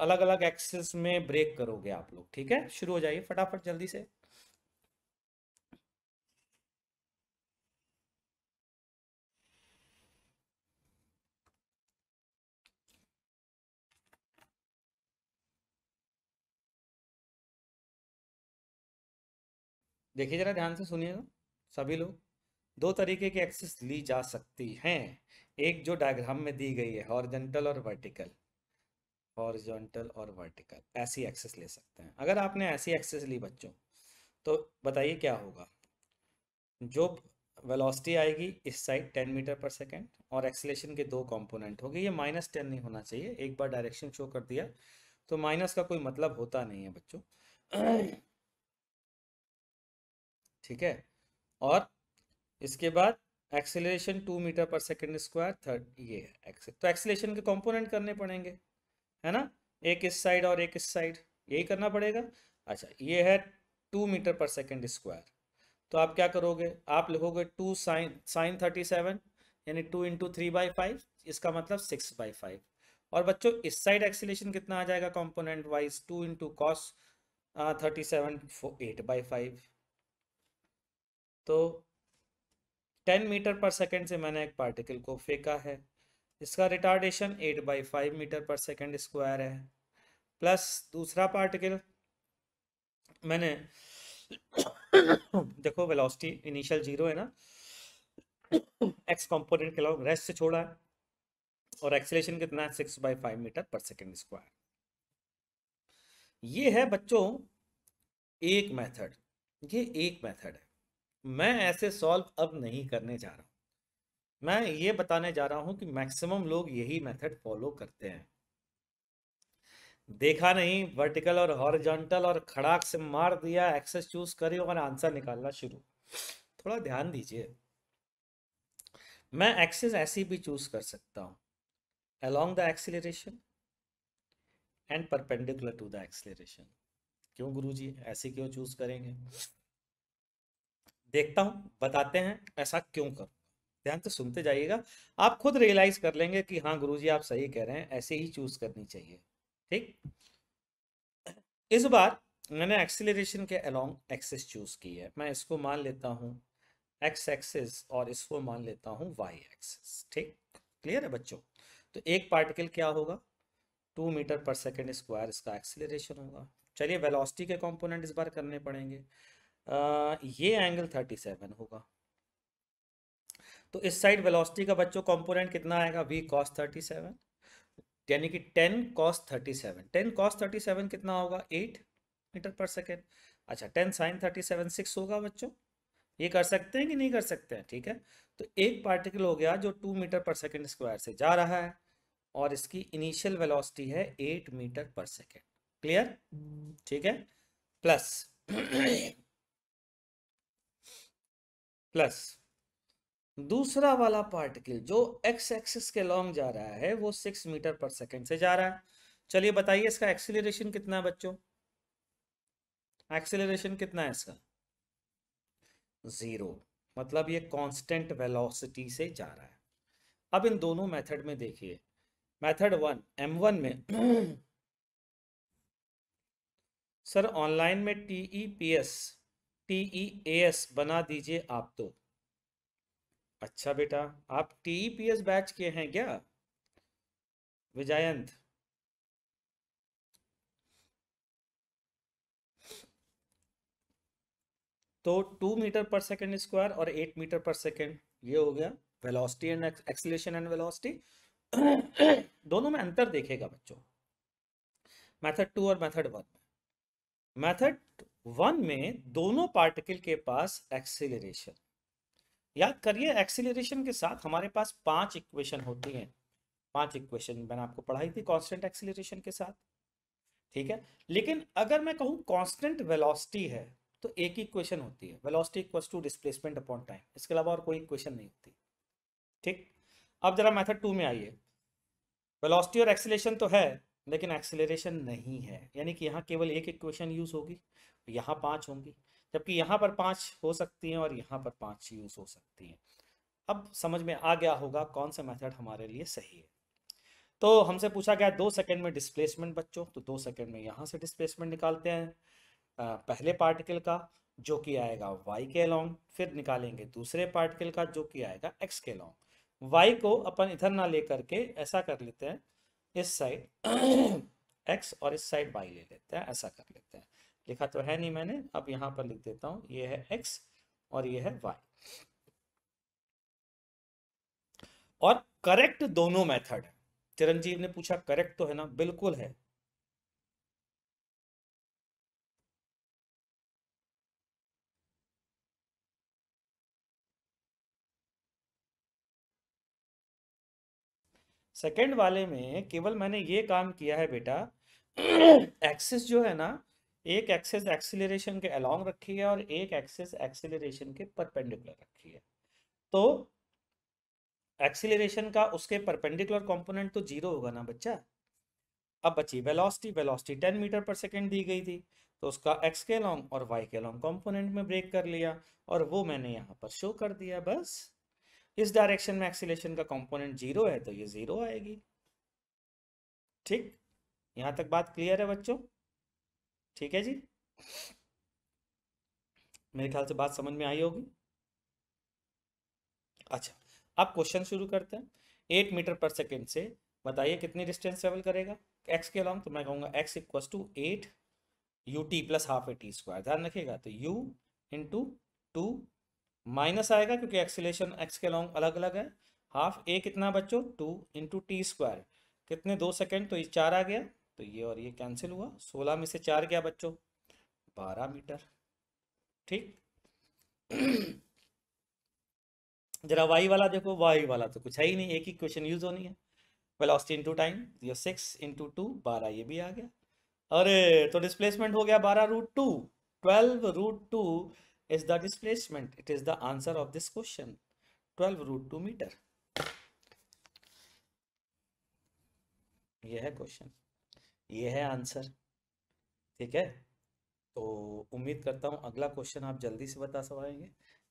अलग अलग एक्सेस में ब्रेक करोगे आप लोग ठीक है शुरू हो जाइए फटाफट जल्दी से देखिए जरा ध्यान से सुनिए सभी लोग दो तरीके की एक्सिस ली जा सकती हैं एक जो डायग्राम में दी गई है हॉरिजॉन्टल और वर्टिकल हॉरिजॉन्टल और वर्टिकल ऐसी एक्सेस ले सकते हैं अगर आपने ऐसी एक्सेस ली बच्चों तो बताइए क्या होगा जो वेलोसिटी आएगी इस side ten metre per second और एक्सलेशन के दो कंपोनेंट होंगे ये माइनस टेन नहीं होना चाहिए एक बार डायरेक्शन शो कर दिया तो माइनस का कोई मतलब होता नहीं है बच्चों ठीक है और इसके बाद acceleration two metre per second square third ये है तो एक्सेलेशन के कंपोनेंट करने पड़ेंगे है ना एक इस साइड और एक इस साइड यही करना पड़ेगा अच्छा ये है two metre per second square तो आप क्या करोगे आप लिखोगे two sine sine thirty seven यानी two into three by five इसका मतलब सिक्स बाई फाइव और बच्चों इस साइड एक्सीलेशन कितना आ जाएगा component wise two into cos thirty seven eight by five तो 10 मीटर पर सेकंड से मैंने एक पार्टिकल को फेंका है इसका retardation 8 by five metre per second square है प्लस दूसरा पार्टिकल मैंने देखो वेलोसिटी इनिशियल जीरो है ना एक्स कंपोनेंट के अलावा रेस्ट से छोड़ा है और एक्सेलेशन कितना है six by five metre per second square ये है बच्चों एक मेथड ये एक मेथड है मैं ऐसे सॉल्व अब नहीं करने जा रहा मैं ये बताने जा रहा हूं कि मैक्सिमम लोग यही मेथड फॉलो करते हैं देखा नहीं वर्टिकल और हॉरिजॉन्टल और खड़ाक से मार दिया एक्सेस चूज करें और आंसर निकालना शुरू थोड़ा ध्यान दीजिए मैं एक्सेस ऐसी भी चूज कर सकता हूं along the acceleration and perpendicular to the acceleration क्यों गुरुजी ऐसे क्यों चूज करेंगे देखता हूँ बताते हैं ऐसा क्यों करूँगा ध्यान से सुनते जाइएगा आप खुद रियलाइज कर लेंगे कि हाँ गुरुजी आप सही कह रहे हैं ऐसे ही चूज करनी चाहिए ठीक इस बार मैंने एक्सिलेशन के अलोंग एक्सेस चूज की है मैं इसको मान लेता हूँ एक्स एक्सेस और इसको मान लेता हूँ वाई एक्सेस ठीक क्लियर है बच्चों तो एक पार्टिकल क्या होगा two metre per second square इसका एक्सिलेशन होगा चलिए वेलोसिटी के कंपोनेंट इस बार करने पड़ेंगे ये एंगल थर्टी सेवन होगा तो इस साइड वेलोसिटी का बच्चों कंपोनेंट कितना आएगा वी कॉस थर्टी सेवन यानी कि ten cos thirty seven ten cos thirty seven कितना होगा एट मीटर पर सेकेंड अच्छा ten sine thirty seven six होगा बच्चों ये कर सकते हैं कि नहीं कर सकते हैं ठीक है तो एक पार्टिकल हो गया जो two metre per second square से जा रहा है और इसकी इनिशियल वेलोसिटी है eight metre per second clear ठीक है प्लस प्लस दूसरा वाला पार्टिकल जो एक्स एक्सिस के लॉन्ग जा रहा है वो सिक्स मीटर पर सेकेंड से जा रहा है चलिए बताइए इसका एक्सिलेशन कितना है बच्चों एक्सिलेशन कितना है इसका जीरो मतलब ये कांस्टेंट वेलोसिटी से जा रहा है अब इन दोनों मेथड में देखिए मेथड वन एम वन में सर ऑनलाइन में T E P S T E A S बना दीजिए आप तो अच्छा बेटा आप T E P S batch के हैं क्या विजयंत तो two metre per second square और एट मीटर पर सेकेंड ये हो गया velocity and acceleration and velocity दोनों में अंतर देखेगा बच्चों मेथड टू और मेथड वन मेथड वन में दोनों पार्टिकल के पास एक्सीलरेशन याद करिए एक्सीलरेशन के साथ हमारे पास पांच इक्वेशन होती हैं पांच इक्वेशन मैंने आपको पढ़ाई थी कांस्टेंट एक्सीलरेशन के साथ ठीक है लेकिन अगर मैं कहूं कांस्टेंट वेलोसिटी है तो एक ही इक्वेशन होती है velocity equals to displacement upon time इसके अलावा और कोई इक्वेशन नहीं होती ठीक अब जरा मैथड टू में आइए वेलोसिटी और एक्सीलेशन तो है लेकिन एक्सीलरेशन नहीं है यानी कि यहाँ केवल एक इक्वेशन यूज होगी यहाँ पाँच होंगी जबकि यहाँ पर पाँच हो सकती हैं और यहाँ पर पाँच यूज़ हो सकती हैं अब समझ में आ गया होगा कौन सा मेथड हमारे लिए सही है तो हमसे पूछा गया दो सेकंड में डिस्प्लेसमेंट बच्चों तो दो सेकंड में यहाँ से डिस्प्लेसमेंट निकालते हैं पहले पार्टिकल का जो कि आएगा वाई के लॉन्ग फिर निकालेंगे दूसरे पार्टिकल का जो कि आएगा एक्स के लॉन्ग वाई को अपन इधर ना लेकर के ऐसा कर लेते हैं इस साइड एक्स और इस साइड वाई ले लेते हैं ऐसा कर लेते हैं लिखा तो है नहीं मैंने अब यहाँ पर लिख देता हूँ ये है एक्स और ये है वाई और करेक्ट दोनों मेथड चिरंजीव ने पूछा करेक्ट तो है ना बिल्कुल है सेकेंड वाले में केवल मैंने ये काम किया है बेटा एक्सिस जो है ना एक एक्सेस एक्सिलेशन के अलोंग रखी है और एक एक्सेस एक्सिलेशन के परपेंडिकुलर रखी है तो एक्सिलेशन का उसके परपेंडिकुलर कंपोनेंट तो जीरो होगा ना बच्चा अब बची velocity velocity ten metre per second दी गई थी तो उसका एक्स के अलॉन्ग और वाई के अलोंग कॉम्पोनेंट में ब्रेक कर लिया और वो मैंने यहाँ पर शो कर दिया बस इस डायरेक्शन में एक्सिलेशन का कॉम्पोनेंट जीरो है तो ये जीरो आएगी ठीक यहाँ तक बात क्लियर है बच्चों ठीक है जी मेरे ख्याल से बात समझ में आई होगी अच्छा अब क्वेश्चन शुरू करते हैं एट मीटर पर सेकेंड से बताइए कितनी डिस्टेंस ट्रेवल करेगा एक्स के अलाउंग तो मैं कहूँगा x equal to at u t plus half a t square ध्यान रखिएगा तो यू इंटू टू माइनस आएगा क्योंकि एक्सीलेशन एक्स के अलॉन्ग अलग अलग है हाफ ए कितना बच्चों टू इंटू टी स्क्वायर कितने दो सेकेंड तो ये चार आ गया तो ये और ये कैंसिल हुआ सोलह में से चार गया बच्चों बारह मीटर ठीक जरा वाई वाला देखो वाई वाला तो कुछ है ही नहीं एक ही क्वेश्चन यूज होनी है वेलोसिटी इनटू टाइम ये सिक्स इंटू टू बारह ये भी आ गया अरे तो डिस्प्लेसमेंट हो गया बारह root two twelve root two is the displacement it is the answer of this question twelve root two metre यह है क्वेश्चन ये है आंसर ठीक है तो उम्मीद करता हूँ अगला क्वेश्चन आप जल्दी से बता सकेंगे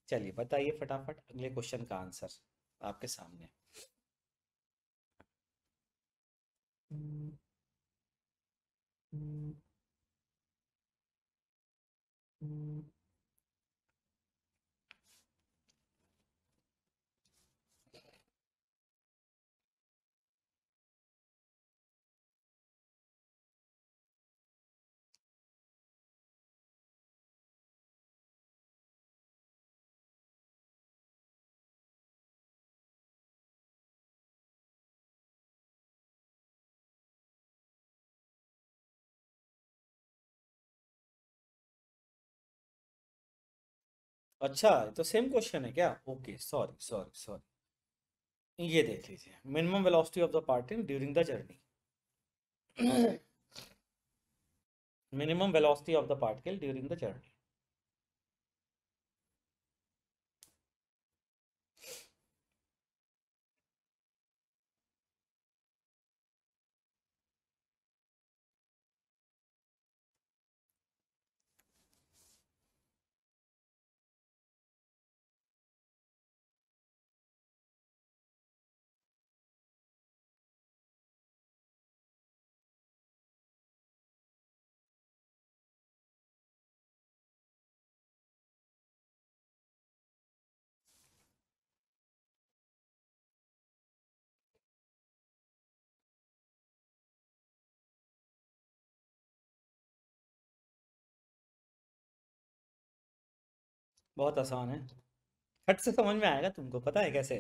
चलिए बताइए फटाफट अगले क्वेश्चन का आंसर आपके सामने Mm-hmm. अच्छा तो सेम क्वेश्चन है क्या ओके सॉरी सॉरी सॉरी ये देख लीजिए minimum velocity of the particle during the journey minimum velocity of the particle during the journey बहुत आसान है हट से समझ में आएगा तुमको पता है कैसे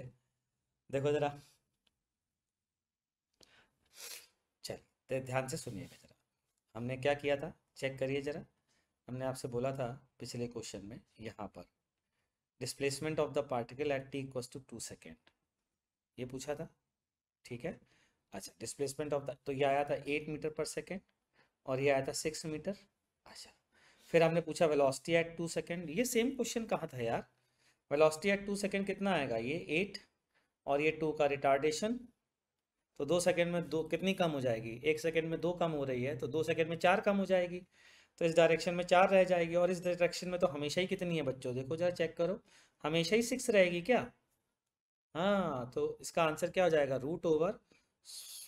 देखो जरा चल ध्यान से सुनिएगा जरा हमने क्या किया था चेक करिए जरा हमने आपसे बोला था पिछले क्वेश्चन में यहाँ पर displacement of the particle at t equals to two second ये पूछा था ठीक है अच्छा डिस्प्लेसमेंट ऑफ द तो ये आया था एट मीटर पर सेकेंड और ये आया था सिक्स मीटर अच्छा फिर आपने पूछा वेलोसिटी एट टू सेकेंड ये सेम क्वेश्चन कहाँ था यार वेलोसिटी एट टू सेकेंड कितना आएगा ये एट और ये टू का रिटार्डेशन तो दो सेकेंड में दो कितनी कम हो जाएगी एक सेकेंड में दो कम हो रही है तो दो सेकेंड में चार कम हो जाएगी तो इस डायरेक्शन में चार रह जाएगी और इस डायरेक्शन में तो हमेशा ही कितनी है बच्चों देखो जरा चेक करो हमेशा ही सिक्स रहेगी क्या हाँ तो इसका आंसर क्या हो जाएगा root over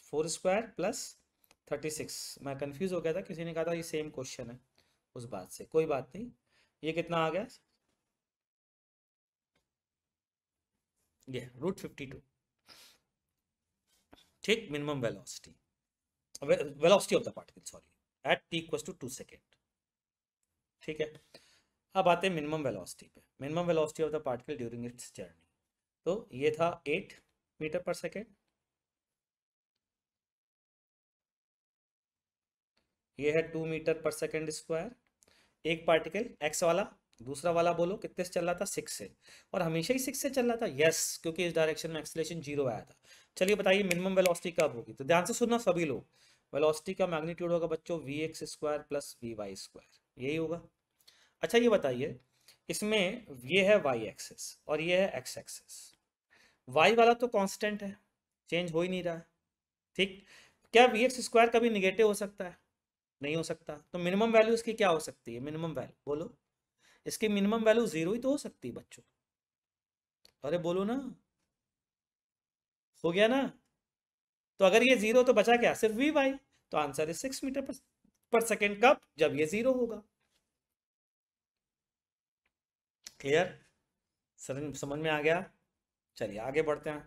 four square plus thirty six मैं कन्फ्यूज़ हो गया था किसी ने कहा था ये सेम क्वेश्चन है उस बात से कोई बात नहीं ये कितना आ गया ये रूट फिफ्टी टू ठीक minimum velocity velocity of the particle sorry at t equal to two second ठीक है अब आते हैं मिनिमम वेलोसिटी पे minimum velocity of the particle during its journey तो ये था एट मीटर पर सेकेंड ये है two metre per second square एक पार्टिकल एक्स वाला दूसरा वाला बोलो कितने से चल रहा था सिक्स से और हमेशा ही सिक्स से चल रहा था यस क्योंकि इस डायरेक्शन में एक्सलेशन जीरो आया था चलिए बताइए मिनिमम वेलोसिटी कब होगी तो ध्यान से सुनना सभी लोग वेलोसिटी का मैग्नीट्यूड होगा बच्चों v x square plus v y square यही होगा अच्छा ये बताइए इसमें ये है वाई एक्सेस और ये है एक्स एक्सेस वाई वाला तो कॉन्स्टेंट है चेंज हो ही नहीं रहा है ठीक क्या वी एक्स स्क्वायर कभी निगेटिव हो सकता है नहीं हो सकता तो मिनिमम वैल्यू इसकी क्या हो सकती है मिनिमम वैल्यू बोलो इसकी मिनिमम वैल्यू जीरो ही तो हो सकती है बच्चों अरे बोलो ना हो गया ना तो अगर ये जीरो तो बचा क्या सिर्फ वी वाई तो आंसर है six metre per, per second कब जब ये जीरो होगा क्लियर समझ में आ गया चलिए आगे बढ़ते हैं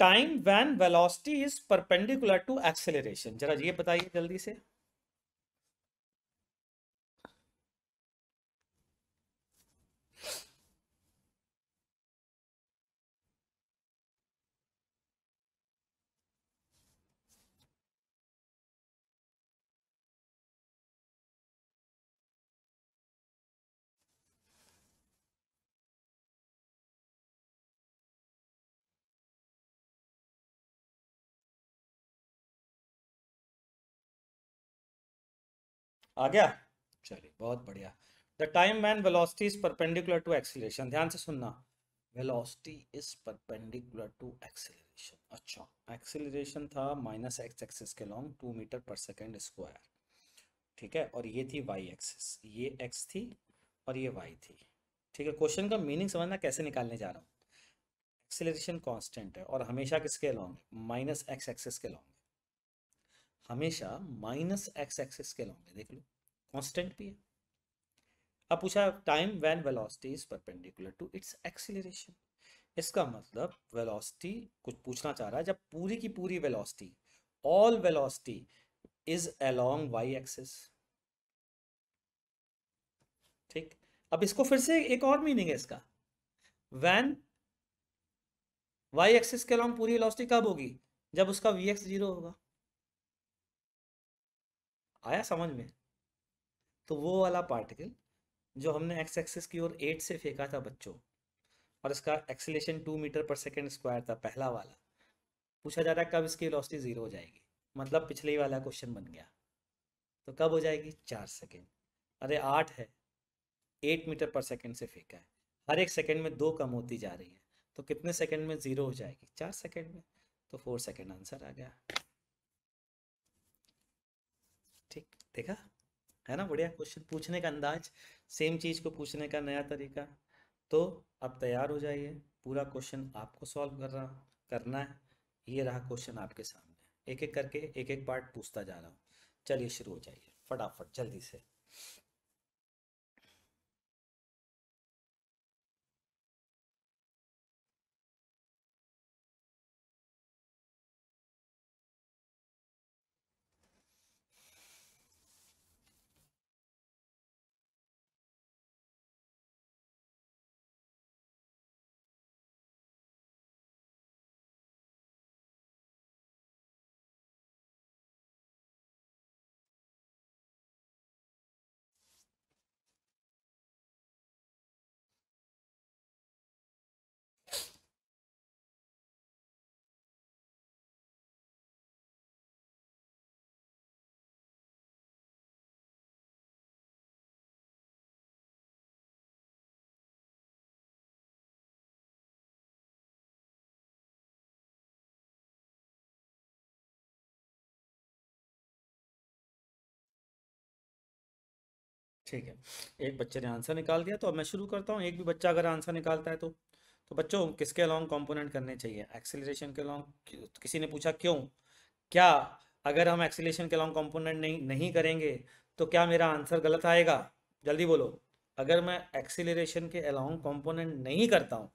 time when velocity is perpendicular to acceleration जरा ये बताइए जल्दी से आ गया चलिए बहुत बढ़िया the time when velocity is perpendicular to acceleration ध्यान से सुनना velocity is perpendicular to acceleration अच्छा एक्सीलरेशन था माइनस एक्स एक्सिस के along two metre per second square ठीक है और ये थी वाई एक्सिस ये एक्स थी और ये वाई थी ठीक है क्वेश्चन का मीनिंग समझना कैसे निकालने जा रहा हूँ एक्सीलरेशन कॉन्स्टेंट है और हमेशा किसके लॉन्ग माइनस एक्स एक्सिस के लॉन्ग हमेशा माइनस एक्स एक्सिस के लॉन्ग है देख लो कॉन्स्टेंट भी है अब पूछा time when velocity is perpendicular to its acceleration इसका मतलब वेलोसिटी कुछ पूछना चाह रहा है जब पूरी की पूरी velocity all velocity is along y axis ठीक अब इसको फिर से एक और मीनिंग है इसका वैन वाई एक्सिस के अलॉन्ग पूरी वेलोसिटी कब होगी जब उसका वी एक्स जीरो होगा आया समझ में तो वो वाला पार्टिकल जो हमने एक्स एक्सिस की ओर एट से फेंका था बच्चों और इसका acceleration two metre per second square था पहला वाला पूछा जा रहा है कब इसकी वेलोसिटी ज़ीरो हो जाएगी मतलब पिछले ही वाला क्वेश्चन बन गया तो कब हो जाएगी चार सेकेंड अरे आठ है एट मीटर पर सेकेंड से फेंका है हर एक सेकेंड में दो कम होती जा रही है तो कितने सेकेंड में ज़ीरो हो जाएगी चार सेकेंड में तो फोर सेकेंड आंसर आ गया देखा है ना बढ़िया क्वेश्चन पूछने का अंदाज सेम चीज को पूछने का नया तरीका तो अब तैयार हो जाइए पूरा क्वेश्चन आपको सॉल्व कर रहा करना है ये रहा क्वेश्चन आपके सामने एक एक करके एक एक पार्ट पूछता जा रहा हूँ चलिए शुरू हो जाइए फटाफट जल्दी से ठीक है एक बच्चे ने आंसर निकाल दिया तो अब मैं शुरू करता हूँ एक भी बच्चा अगर आंसर निकालता है तो तो बच्चों किसके अलॉन्ग कंपोनेंट करने चाहिए एक्सेलरेशन के अलॉन्ग तो किसी ने पूछा क्यों क्या अगर हम एक्सेलेशन के अलॉन्ग कंपोनेंट नहीं नहीं करेंगे तो क्या मेरा आंसर गलत आएगा जल्दी बोलो अगर मैं एक्सेलरेशन के अलॉन्ग कंपोनेंट नहीं करता हूँ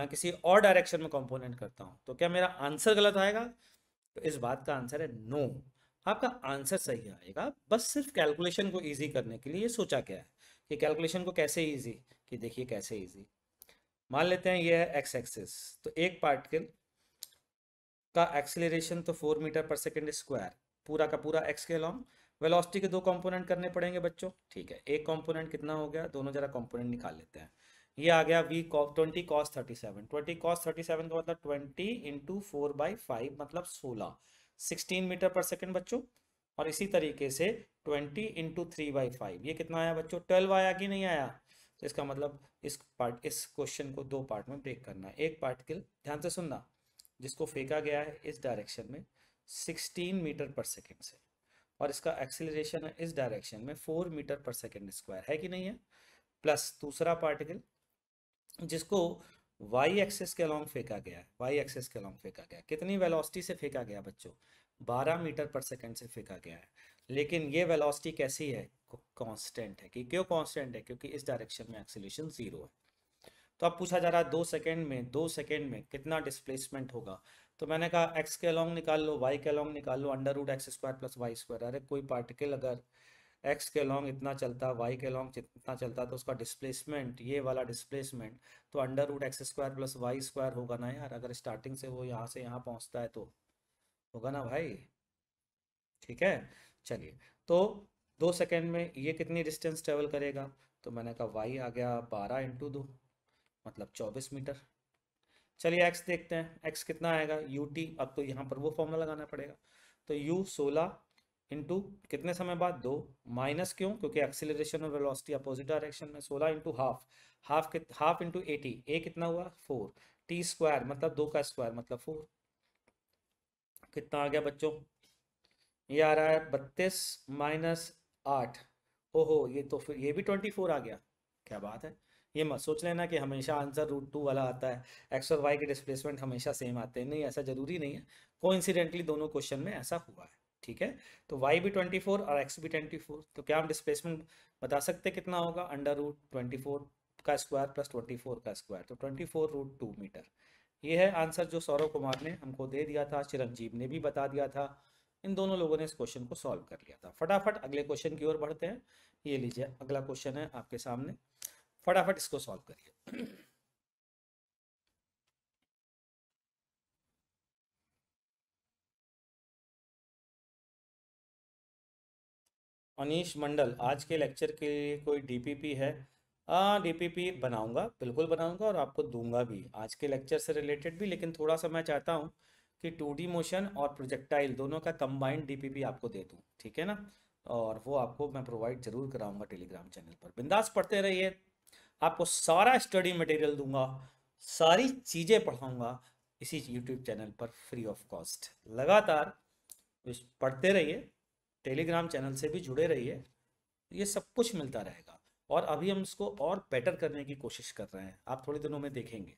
मैं किसी और डायरेक्शन में कॉम्पोनेंट करता हूँ तो क्या मेरा आंसर गलत आएगा तो इस बात का आंसर है नो no. आपका आंसर सही आएगा बस सिर्फ कैलकुलेशन को ईजी करने के लिए सोचा क्या है कि कैलकुलेशन को कैसे ईजी कि देखिए कैसे ईजी मान लेते हैं ये है एक्स एक्सिस तो एक पार्टिकल का एक्सिलेशन तो four metre per second square पूरा का पूरा एक्स के लॉन्ग वेलोसिटी के दो कंपोनेंट करने पड़ेंगे बच्चों ठीक है एक कंपोनेंट कितना हो गया दोनों जरा कंपोनेंट निकाल लेते हैं ये आ गया v twenty cos thirty seven twenty cos thirty seven का मतलब twenty into four by five मतलब सोलह सिक्सटीन मीटर पर सेकेंड बच्चों और इसी तरीके से twenty into three by five ये कितना आया बच्चों ट्वेल्व आया कि नहीं आया तो इसका मतलब इस पार्ट इस क्वेश्चन को दो पार्ट में ब्रेक करना है एक पार्टिकल ध्यान से सुनना जिसको फेंका गया है इस डायरेक्शन में सिक्सटीन मीटर पर सेकेंड से और इसका एक्सिलेशन है इस डायरेक्शन में four metre per second square है कि नहीं है प्लस दूसरा पार्टिकल जिसको वाई एक्सेस के अलॉन्ग फेंका गया है वाई एक्सेस के अलॉन्ग फेंका गया कितनी वेलोसिटी से फेंका गया बच्चों 12 मीटर पर सेकंड से फेंका गया है लेकिन ये वेलोसिटी कैसी है कांस्टेंट है कि क्यों कांस्टेंट है क्योंकि इस डायरेक्शन में एक्सेलेशन जीरो है तो अब पूछा जा रहा है दो सेकेंड में दो सेकेंड में कितना डिस्प्लेसमेंट होगा तो मैंने कहा एक्स के अलॉन्ग निकाल लो वाई के अलॉन्ग निकाल लो under root x square plus y square अरे कोई पार्टिकल अगर एक्स के लॉन्ग इतना चलता वाई के लॉन्ग इतना चलता तो उसका डिस्प्लेसमेंट ये वाला डिस्प्लेसमेंट तो under root x square plus y square होगा ना यार अगर स्टार्टिंग से वो यहाँ से यहाँ पहुँचता है तो होगा ना भाई ठीक है चलिए तो दो सेकेंड में ये कितनी डिस्टेंस ट्रेवल करेगा तो मैंने कहा वाई आ गया बारह इंटू दो मतलब चौबीस मीटर चलिए एक्स देखते हैं एक्स कितना आएगा यू टी अब तो यहाँ पर वो फॉर्मूला लगाना पड़ेगा तो यू सोलह इंटू कितने समय बाद दो माइनस क्यों क्योंकि एक्सिलेशन और वेलोसिटी अपोजिट डायरेक्शन में सोलह इंटू हाफ हाफ कित हाफ इंटू एटी ए कितना हुआ फोर टी स्क्वायर मतलब दो का स्क्वायर मतलब फोर कितना आ गया बच्चों ये आ रहा है बत्तीस माइनस आठ ओहो ये तो फिर ये भी ट्वेंटी फोर आ गया क्या बात है ये मत सोच लेना कि हमेशा आंसर रूट टू वाला आता है एक्स और वाई के डिस्प्लेसमेंट हमेशा सेम आते हैं नहीं ऐसा जरूरी नहीं है को दोनों क्वेश्चन में ऐसा हुआ है ठीक है तो वाई भी ट्वेंटी फोर और एक्स भी ट्वेंटी फोर तो क्या हम डिस्प्लेसमेंट बता सकते हैं कितना होगा अंडर रूट ट्वेंटी फोर का स्क्वायर प्लस ट्वेंटी फोर का स्क्वायर तो twenty four root two metre ये है आंसर जो सौरव कुमार ने हमको दे दिया था चिरंजीव ने भी बता दिया था इन दोनों लोगों ने इस क्वेश्चन को सॉल्व कर लिया था फटाफट अगले क्वेश्चन की ओर बढ़ते हैं ये लीजिए अगला क्वेश्चन है आपके सामने फटाफट इसको सॉल्व करिए अनीश मंडल आज के लेक्चर के लिए कोई डीपीपी है आ, डीपीपी बनाऊंगा बिल्कुल बनाऊंगा और आपको दूंगा भी आज के लेक्चर से रिलेटेड भी लेकिन थोड़ा सा मैं चाहता हूँ कि टू मोशन और प्रोजेक्टाइल दोनों का कंबाइंड डीपीपी आपको दे दूँ ठीक है ना और वो आपको मैं प्रोवाइड जरूर कराऊंगा टेलीग्राम चैनल पर बिंदास पढ़ते रहिए आपको सारा स्टडी मटेरियल दूंगा सारी चीज़ें पढ़ाऊंगा इसी यूट्यूब चैनल पर फ्री ऑफ कॉस्ट लगातार पढ़ते रहिए टेलीग्राम चैनल से भी जुड़े रहिए ये सब कुछ मिलता रहेगा और अभी हम इसको और बेटर करने की कोशिश कर रहे हैं आप थोड़े दिनों में देखेंगे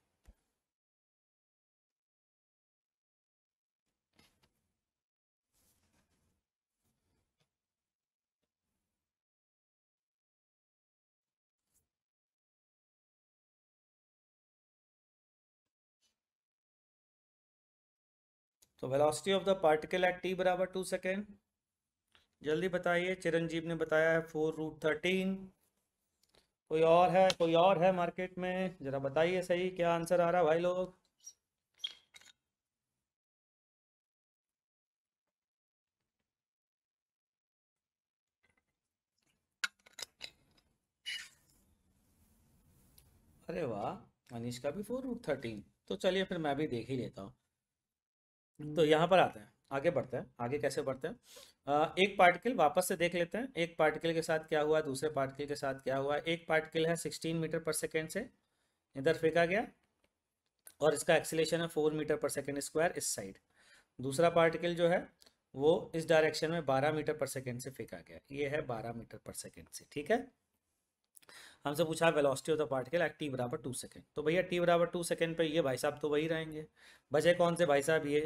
तो velocity of the particle at t बराबर टू सेकेंड जल्दी बताइए चिरंजीव ने बताया है फोर रूट थर्टीन कोई और है कोई और है मार्केट में ज़रा बताइए सही क्या आंसर आ रहा भाई लोग अरे वाह मनीष का भी फोर रूट थर्टीन तो चलिए फिर मैं भी देख ही लेता हूँ तो हम्म। यहाँ पर आते हैं आगे बढ़ते हैं आगे कैसे बढ़ते हैं एक पार्टिकल वापस से देख लेते हैं एक पार्टिकल के साथ क्या हुआ दूसरे पार्टिकल के साथ क्या हुआ एक पार्टिकल है सिक्सटीन मीटर पर सेकेंड से इधर फेंका गया और इसका एक्सीलेशन है four metre per second square इस साइड दूसरा पार्टिकल जो है वो इस डायरेक्शन में बारह मीटर पर सेकेंड से फेंका गया ये है बारह मीटर पर सेकेंड से ठीक है हमसे पूछा velocity of the particle at t बराबर टू सेकेंड तो भैया टी बराबर टू सेकेंड पर ये भाई साहब तो वही रहेंगे बचे कौन से भाई साहब ये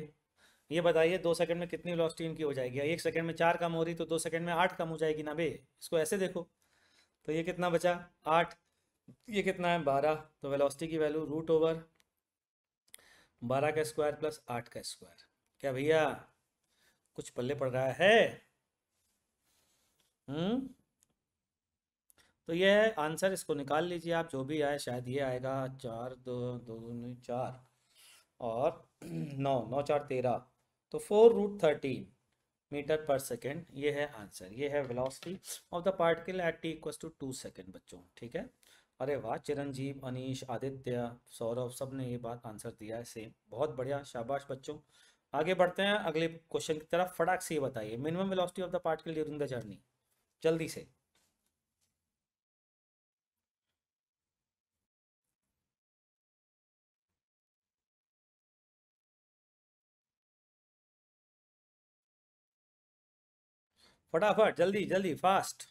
ये बताइए दो सेकंड में कितनी वेलोसिटी इनकी हो जाएगी एक सेकंड में चार कम हो रही तो दो सेकंड में आठ कम हो जाएगी ना बे इसको ऐसे देखो तो ये कितना बचा आठ ये कितना है बारह तो वेलोसिटी की वैल्यू रूट ओवर बारह का स्क्वायर प्लस आठ का स्क्वायर क्या भैया कुछ पल्ले पड़ रहा है हम्म तो ये है आंसर इसको निकाल लीजिए आप जो भी आए शायद ये आएगा चार दो, दो चार और नौ नौ चार तेरह तो four root thirteen metre per second ये है आंसर ये है velocity of the particle at t equals to two second बच्चों ठीक है अरे वाह चिरंजीव अनिश आदित्य सौरभ सब ने ये बात आंसर दिया है सेम बहुत बढ़िया शाबाश बच्चों आगे बढ़ते हैं अगले क्वेश्चन की तरफ फटाक से ये बताइए minimum velocity of the particle during the journey जल्दी से फटाफट जल्दी जल्दी फास्ट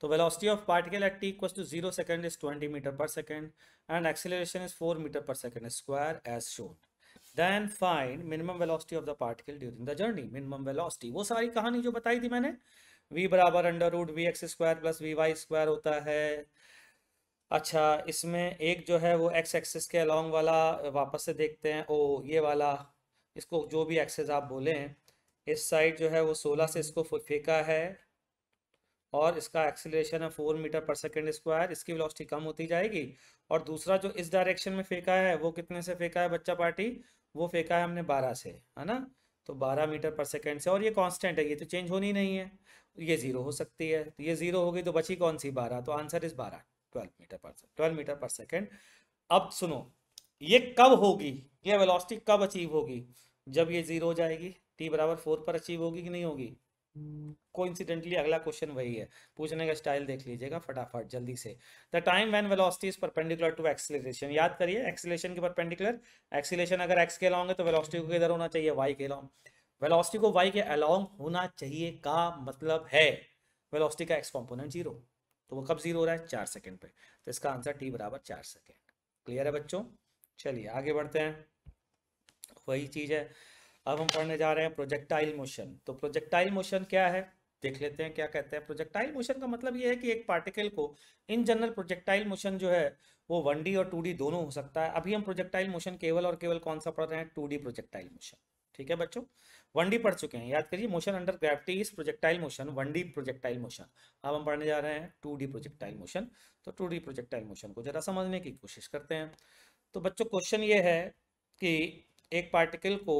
तो velocity of particle at t equals to zero second is twenty metre per second and acceleration is four metre per second square as shown then find minimum velocity of the particle during the journey minimum velocity वो सारी कहानी जो बताई थी मैंने v बराबर under root v x square plus v y square होता है अच्छा इसमें एक जो है वो एक्स एक्सेस के अलॉन्ग वाला वापस से देखते हैं ओ ये वाला इसको जो भी एक्सेस आप बोले इस साइड जो है वो सोलह से इसको फेंका है और इसका एक्सेलेशन है four metre per second square इसकी वेलोसिटी कम होती जाएगी और दूसरा जो इस डायरेक्शन में फेंका है वो कितने से फेंका है बच्चा पार्टी वो फेंका है हमने बारह से है ना तो बारह मीटर पर सेकेंड से और ये कांस्टेंट है ये तो चेंज होनी नहीं है ये ज़ीरो हो सकती है ये ज़ीरो होगी तो बची कौन सी बारह तो आंसर इज़ बारह twelve metre per second twelve metre per second अब सुनो ये कब होगी ये वेलोसिटी कब अचीव होगी जब ये जीरो हो जाएगी टी बराबर फोर पर अचीव होगी कि नहीं होगी कोइंसिडेंटली अगला क्वेश्चन वही है पूछने का स्टाइल देख लीजिएगा फटाफट जल्दी से the time when velocity is perpendicular to acceleration याद करिए एक्सीलरेशन के परपेंडिकुलर एक्सीलरेशन अगर एक्स के अलोंग है तो वेलोसिटी को किधर होना चाहिए वाई के अलोंग वेलोसिटी को वाई के अलोंग होना चाहिए का मतलब है वेलोसिटी का एक्स कॉम्पोनेंट जीरो तो वो कब जीरो हो रहा है चार सेकेंड पे तो इसका आंसर टी बराबर चार सेकेंड क्लियर है बच्चों चलिए आगे बढ़ते हैं वही चीज़ है अब हम पढ़ने जा रहे हैं प्रोजेक्टाइल मोशन तो प्रोजेक्टाइल मोशन क्या है देख लेते हैं क्या कहते हैं प्रोजेक्टाइल मोशन का मतलब ये है कि एक पार्टिकल को इन जनरल प्रोजेक्टाइल मोशन जो है वो वन और टू दोनों हो सकता है अभी हम प्रोजेक्टाइल मोशन केवल और केवल कौन सा पढ़ रहे हैं टू प्रोजेक्टाइल मोशन ठीक है बच्चों वन डी पढ़ चुके हैं याद करिए motion under gravity is projectile motion one D projectile motion अब हम पढ़ने जा रहे हैं टू डी प्रोजेक्टाइल मोशन तो टू डी प्रोजेक्टाइल मोशन को जरा समझने की कोशिश करते हैं तो बच्चों क्वेश्चन ये है कि एक पार्टिकल को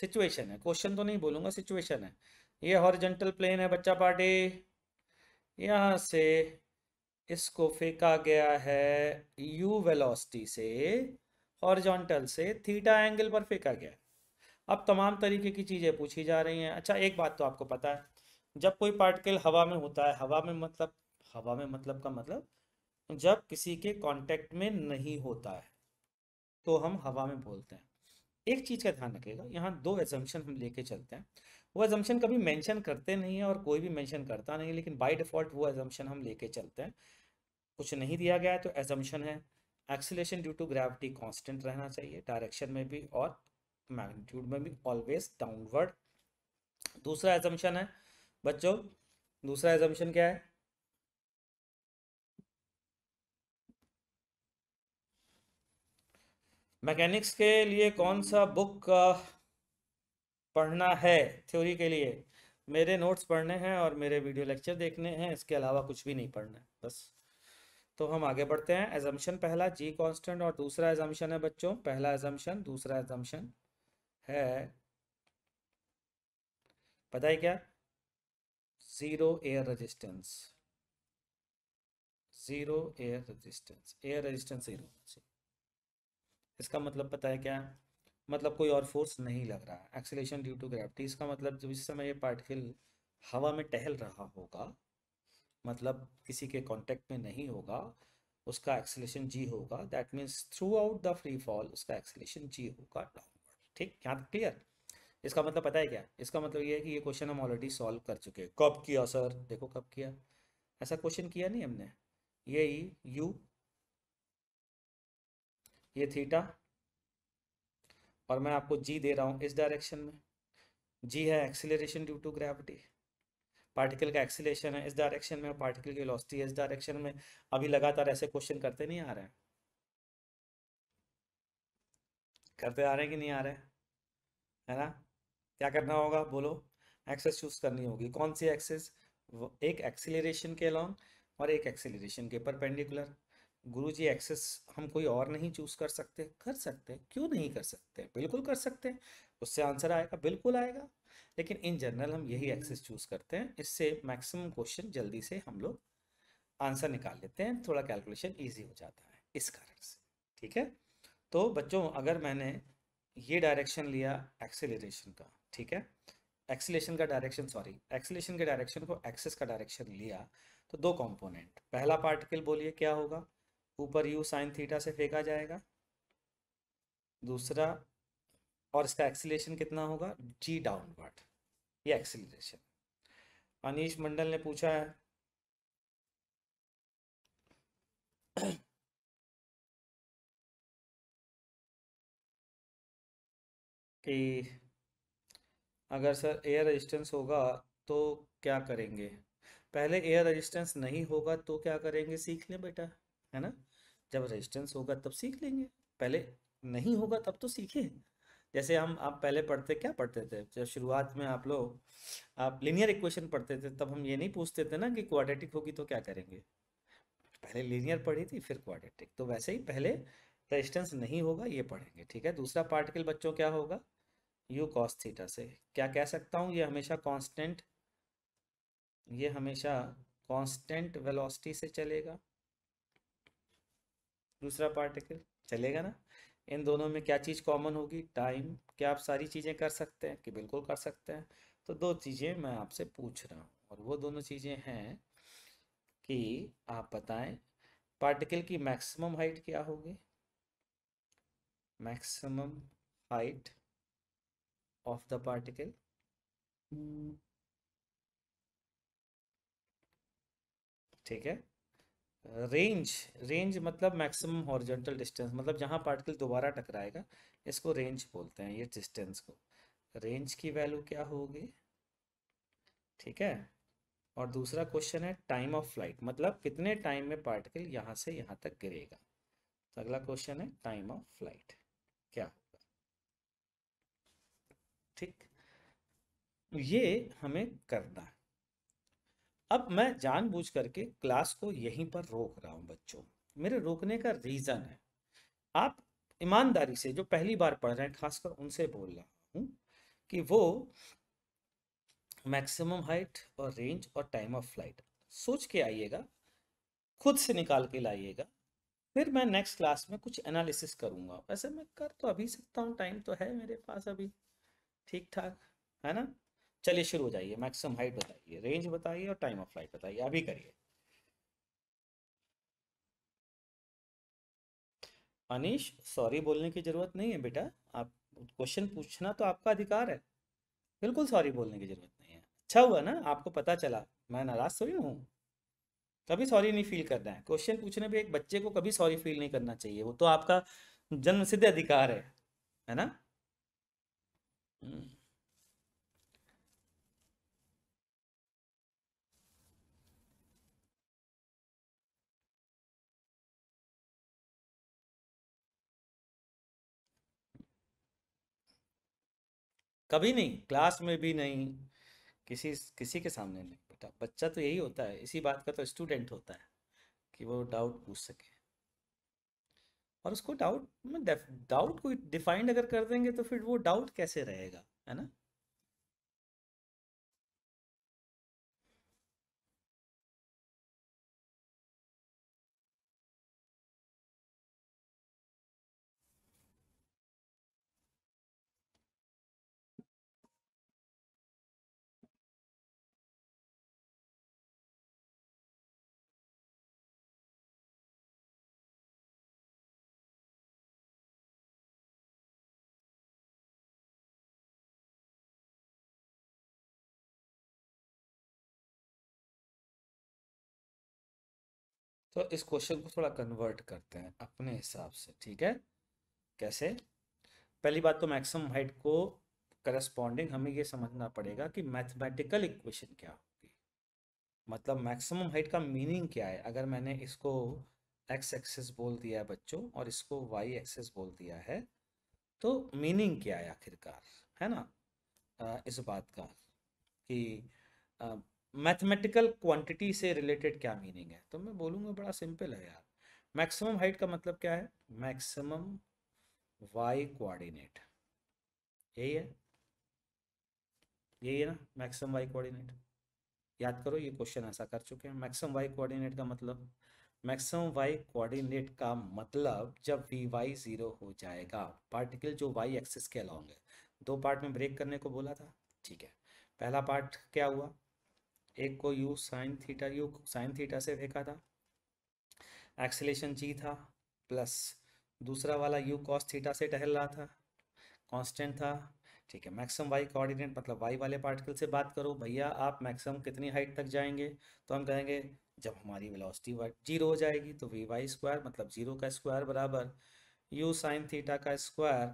सिचुएशन है क्वेश्चन तो नहीं बोलूंगा सिचुएशन है ये हॉरिजेंटल प्लेन है बच्चा पार्टी यहाँ से इसको फेंका गया है यू वेलोसिटी से हॉरिजॉन्टल से थीटा एंगल पर फेंका गया अब तमाम तरीके की चीज़ें पूछी जा रही हैं अच्छा एक बात तो आपको पता है जब कोई पार्टिकल हवा में होता है हवा में मतलब हवा में मतलब का मतलब जब किसी के कांटेक्ट में नहीं होता है तो हम हवा में बोलते हैं एक चीज़ का ध्यान रखिएगा यहाँ दो एजम्पन हम लेके चलते हैं वो एजम्पन कभी मैंशन करते नहीं है और कोई भी मैंशन करता नहीं लेकिन बाई डिफ़ॉल्ट वो एजम्पन हम लेके चलते हैं कुछ नहीं दिया गया है तो एजम्पन है acceleration due to gravity constant रहना चाहिए डायरेक्शन में भी और मैग्नीट्यूड में भी ऑलवेज डाउनवर्ड दूसरा एजम्पन है बच्चों दूसरा एजम्पन क्या है मैकेनिक्स के लिए कौन सा बुक पढ़ना है थ्योरी के लिए मेरे नोट्स पढ़ने हैं और मेरे वीडियो लेक्चर देखने हैं इसके अलावा कुछ भी नहीं पढ़ना है बस तो हम आगे बढ़ते हैं एजम्पन पहला जी कांस्टेंट और दूसरा एजम्पन है बच्चों पहला एजम्पन दूसरा एजम्पन है पता है क्या zero air resistance zero air resistance air resistance zero इसका मतलब पता है क्या मतलब कोई और फोर्स नहीं लग रहा है एक्सेलेशन ड्यू टू ग्रेविटी इसका मतलब जिस समय ये पार्टिकल हवा में टहल रहा होगा मतलब किसी के कांटेक्ट में नहीं होगा उसका एक्सलेशन जी होगा that means throughout the free fall उसका एक्सलेशन जी होगा डाउनवर्ड ठीक यहाँ क्लियर इसका मतलब पता है क्या इसका मतलब ये है कि ये क्वेश्चन हम ऑलरेडी सॉल्व कर चुके हैं कब किया सर देखो कब किया ऐसा क्वेश्चन किया नहीं हमने ये ही e, यू ये थीटा और मैं आपको जी दे रहा हूँ इस डायरेक्शन में जी है acceleration due to gravity particle का एक्सीलेशन है इस डायरेक्शन में पार्टिकल की वेलोसिटी है इस डायरेक्शन में अभी लगातार ऐसे क्वेश्चन करते नहीं आ रहे हैं करते आ रहे हैं कि नहीं आ रहे है ना क्या करना होगा बोलो एक्सेस चूज करनी होगी कौन सी एक्सेस एक एक्सीलरेशन के अलॉन्ग और एक एक्सीलरेशन के परपेंडिकुलर गुरु जी एक्सेस हम कोई और नहीं चूज कर सकते कर सकते क्यों नहीं कर सकते बिल्कुल कर सकते उससे आंसर आएगा बिल्कुल आएगा लेकिन इन जनरल हम यही एक्सेस चूज करते हैं इससे मैक्सिमम क्वेश्चन जल्दी से हम लोग आंसर निकाल लेते हैं थोड़ा कैलकुलेशन ईजी हो जाता है इस कारण से ठीक है तो बच्चों अगर मैंने ये डायरेक्शन लिया एक्सेलरेशन का ठीक है एक्सेलेशन का डायरेक्शन सॉरी एक्सेलेशन के डायरेक्शन को एक्सेस का डायरेक्शन लिया तो दो कंपोनेंट पहला पार्टिकल बोलिए क्या होगा ऊपर यू साइन थीटा से फेंका जाएगा दूसरा और इसका एक्सीलेशन कितना होगा जी डाउनवर्ड ये एक्सीलेशन अनिश मंडल ने पूछा है कि अगर सर एयर रेजिस्टेंस होगा तो क्या करेंगे पहले एयर रेजिस्टेंस नहीं होगा तो क्या करेंगे सीख लें बेटा है ना जब रेजिस्टेंस होगा तब सीख लेंगे पहले नहीं होगा तब तो सीखें जैसे हम आप पहले पढ़ते क्या पढ़ते थे जब शुरुआत में आप लोग आप लीनियर इक्वेशन पढ़ते थे तब हम ये नहीं पूछते थे ना कि क्वाड्रेटिक होगी तो क्या करेंगे पहले लीनियर पढ़ी थी फिर क्वाड्रेटिक तो वैसे ही पहले रेजिस्टेंस नहीं होगा ये पढ़ेंगे ठीक है दूसरा पार्टिकल बच्चों क्या होगा यू कॉस थीटा से क्या कह सकता हूँ ये हमेशा कॉन्स्टेंट ये हमेशा कॉन्स्टेंट वेलोसिटी से चलेगा दूसरा पार्टिकल चलेगा ना इन दोनों में क्या चीज़ कॉमन होगी टाइम क्या आप सारी चीज़ें कर सकते हैं कि बिल्कुल कर सकते हैं तो दो चीज़ें मैं आपसे पूछ रहा हूँ और वो दोनों चीज़ें हैं कि आप बताएं पार्टिकल की मैक्सिमम हाइट क्या होगी maximum height of the particle ठीक है रेंज रेंज मतलब मैक्सिमम हॉरिजॉन्टल डिस्टेंस मतलब जहाँ पार्टिकल दोबारा टकराएगा इसको रेंज बोलते हैं ये डिस्टेंस को रेंज की वैल्यू क्या होगी ठीक है और दूसरा क्वेश्चन है टाइम ऑफ फ्लाइट मतलब कितने टाइम में पार्टिकल यहाँ से यहाँ तक गिरेगा तो अगला क्वेश्चन है टाइम ऑफ फ्लाइट क्या होगा ठीक ये हमें करना है अब मैं जानबूझ करके क्लास को यहीं पर रोक रहा हूँ बच्चों मेरे रोकने का रीज़न है आप ईमानदारी से जो पहली बार पढ़ रहे हैं खासकर उनसे बोल रहा हूँ कि वो मैक्सिमम हाइट और रेंज और टाइम ऑफ फ्लाइट सोच के आइएगा खुद से निकाल के लाइएगा फिर मैं नेक्स्ट क्लास में कुछ एनालिसिस करूँगा वैसे मैं कर तो अभी सकता हूँ टाइम तो है मेरे पास अभी ठीक ठाक है ना चलिए शुरू हो जाइए मैक्सिमम हाइट बताइए रेंज बताइए और टाइम ऑफ फ्लाइट बताइए अभी करिए अनिश सॉरी बोलने की जरूरत नहीं है बेटा आप क्वेश्चन पूछना तो आपका अधिकार है बिल्कुल सॉरी बोलने की जरूरत नहीं है अच्छा हुआ ना आपको पता चला मैं नाराज थोड़ी हूँ कभी सॉरी नहीं फील करना है क्वेश्चन पूछने पे एक बच्चे को कभी सॉरी फील नहीं करना चाहिए वो तो आपका जन्मसिद्ध अधिकार है है ना हम्म। कभी नहीं क्लास में भी नहीं किसी किसी के सामने नहीं बेटा बच्चा तो यही होता है इसी बात का तो स्टूडेंट होता है कि वो डाउट पूछ सके और उसको डाउट में डाउट को डिफाइंड अगर कर देंगे तो फिर वो डाउट कैसे रहेगा है ना तो इस क्वेश्चन को थोड़ा कन्वर्ट करते हैं अपने हिसाब से ठीक है कैसे पहली बात तो मैक्सिमम हाइट को करस्पॉन्डिंग हमें ये समझना पड़ेगा कि मैथमेटिकल इक्वेशन क्या होगी मतलब मैक्सिमम हाइट का मीनिंग क्या है अगर मैंने इसको एक्स एक्सेस बोल दिया है बच्चों और इसको वाई एक्सेस बोल दिया है तो मीनिंग क्या है आखिरकार है ना इस बात का कि मैथमेटिकल क्वांटिटी से रिलेटेड क्या मीनिंग है तो मैं बोलूंगा बड़ा सिंपल है यार मैक्सिमम हाइट का मतलब क्या है मैक्सिमम वाई कोऑर्डिनेट यही है यही है ना मैक्सिमम वाई कोऑर्डिनेट याद करो ये क्वेश्चन ऐसा कर चुके हैं मैक्सिमम वाई कोऑर्डिनेट का मतलब मैक्सिमम वाई कोऑर्डिनेट का मतलब जब वी वाई ज़ीरो हो जाएगा पार्टिकल जो वाई एक्सिस के अलॉन्ग है दो पार्ट में ब्रेक करने को बोला था ठीक है पहला पार्ट क्या हुआ एक को u sine theta u sine theta से देखा था एक्सेलेशन जी था प्लस दूसरा वाला यू कॉस थीटा से टहल रहा था कांस्टेंट था ठीक है मैक्सिमम वाई कोऑर्डिनेट मतलब वाई वाले पार्टिकल से बात करो भैया आप मैक्सिमम कितनी हाइट तक जाएंगे तो हम कहेंगे जब हमारी वेलोसिटी जीरो हो जाएगी तो वी वाई स्क्वायर मतलब जीरो का स्क्वायर बराबर यू साइन थीटा का square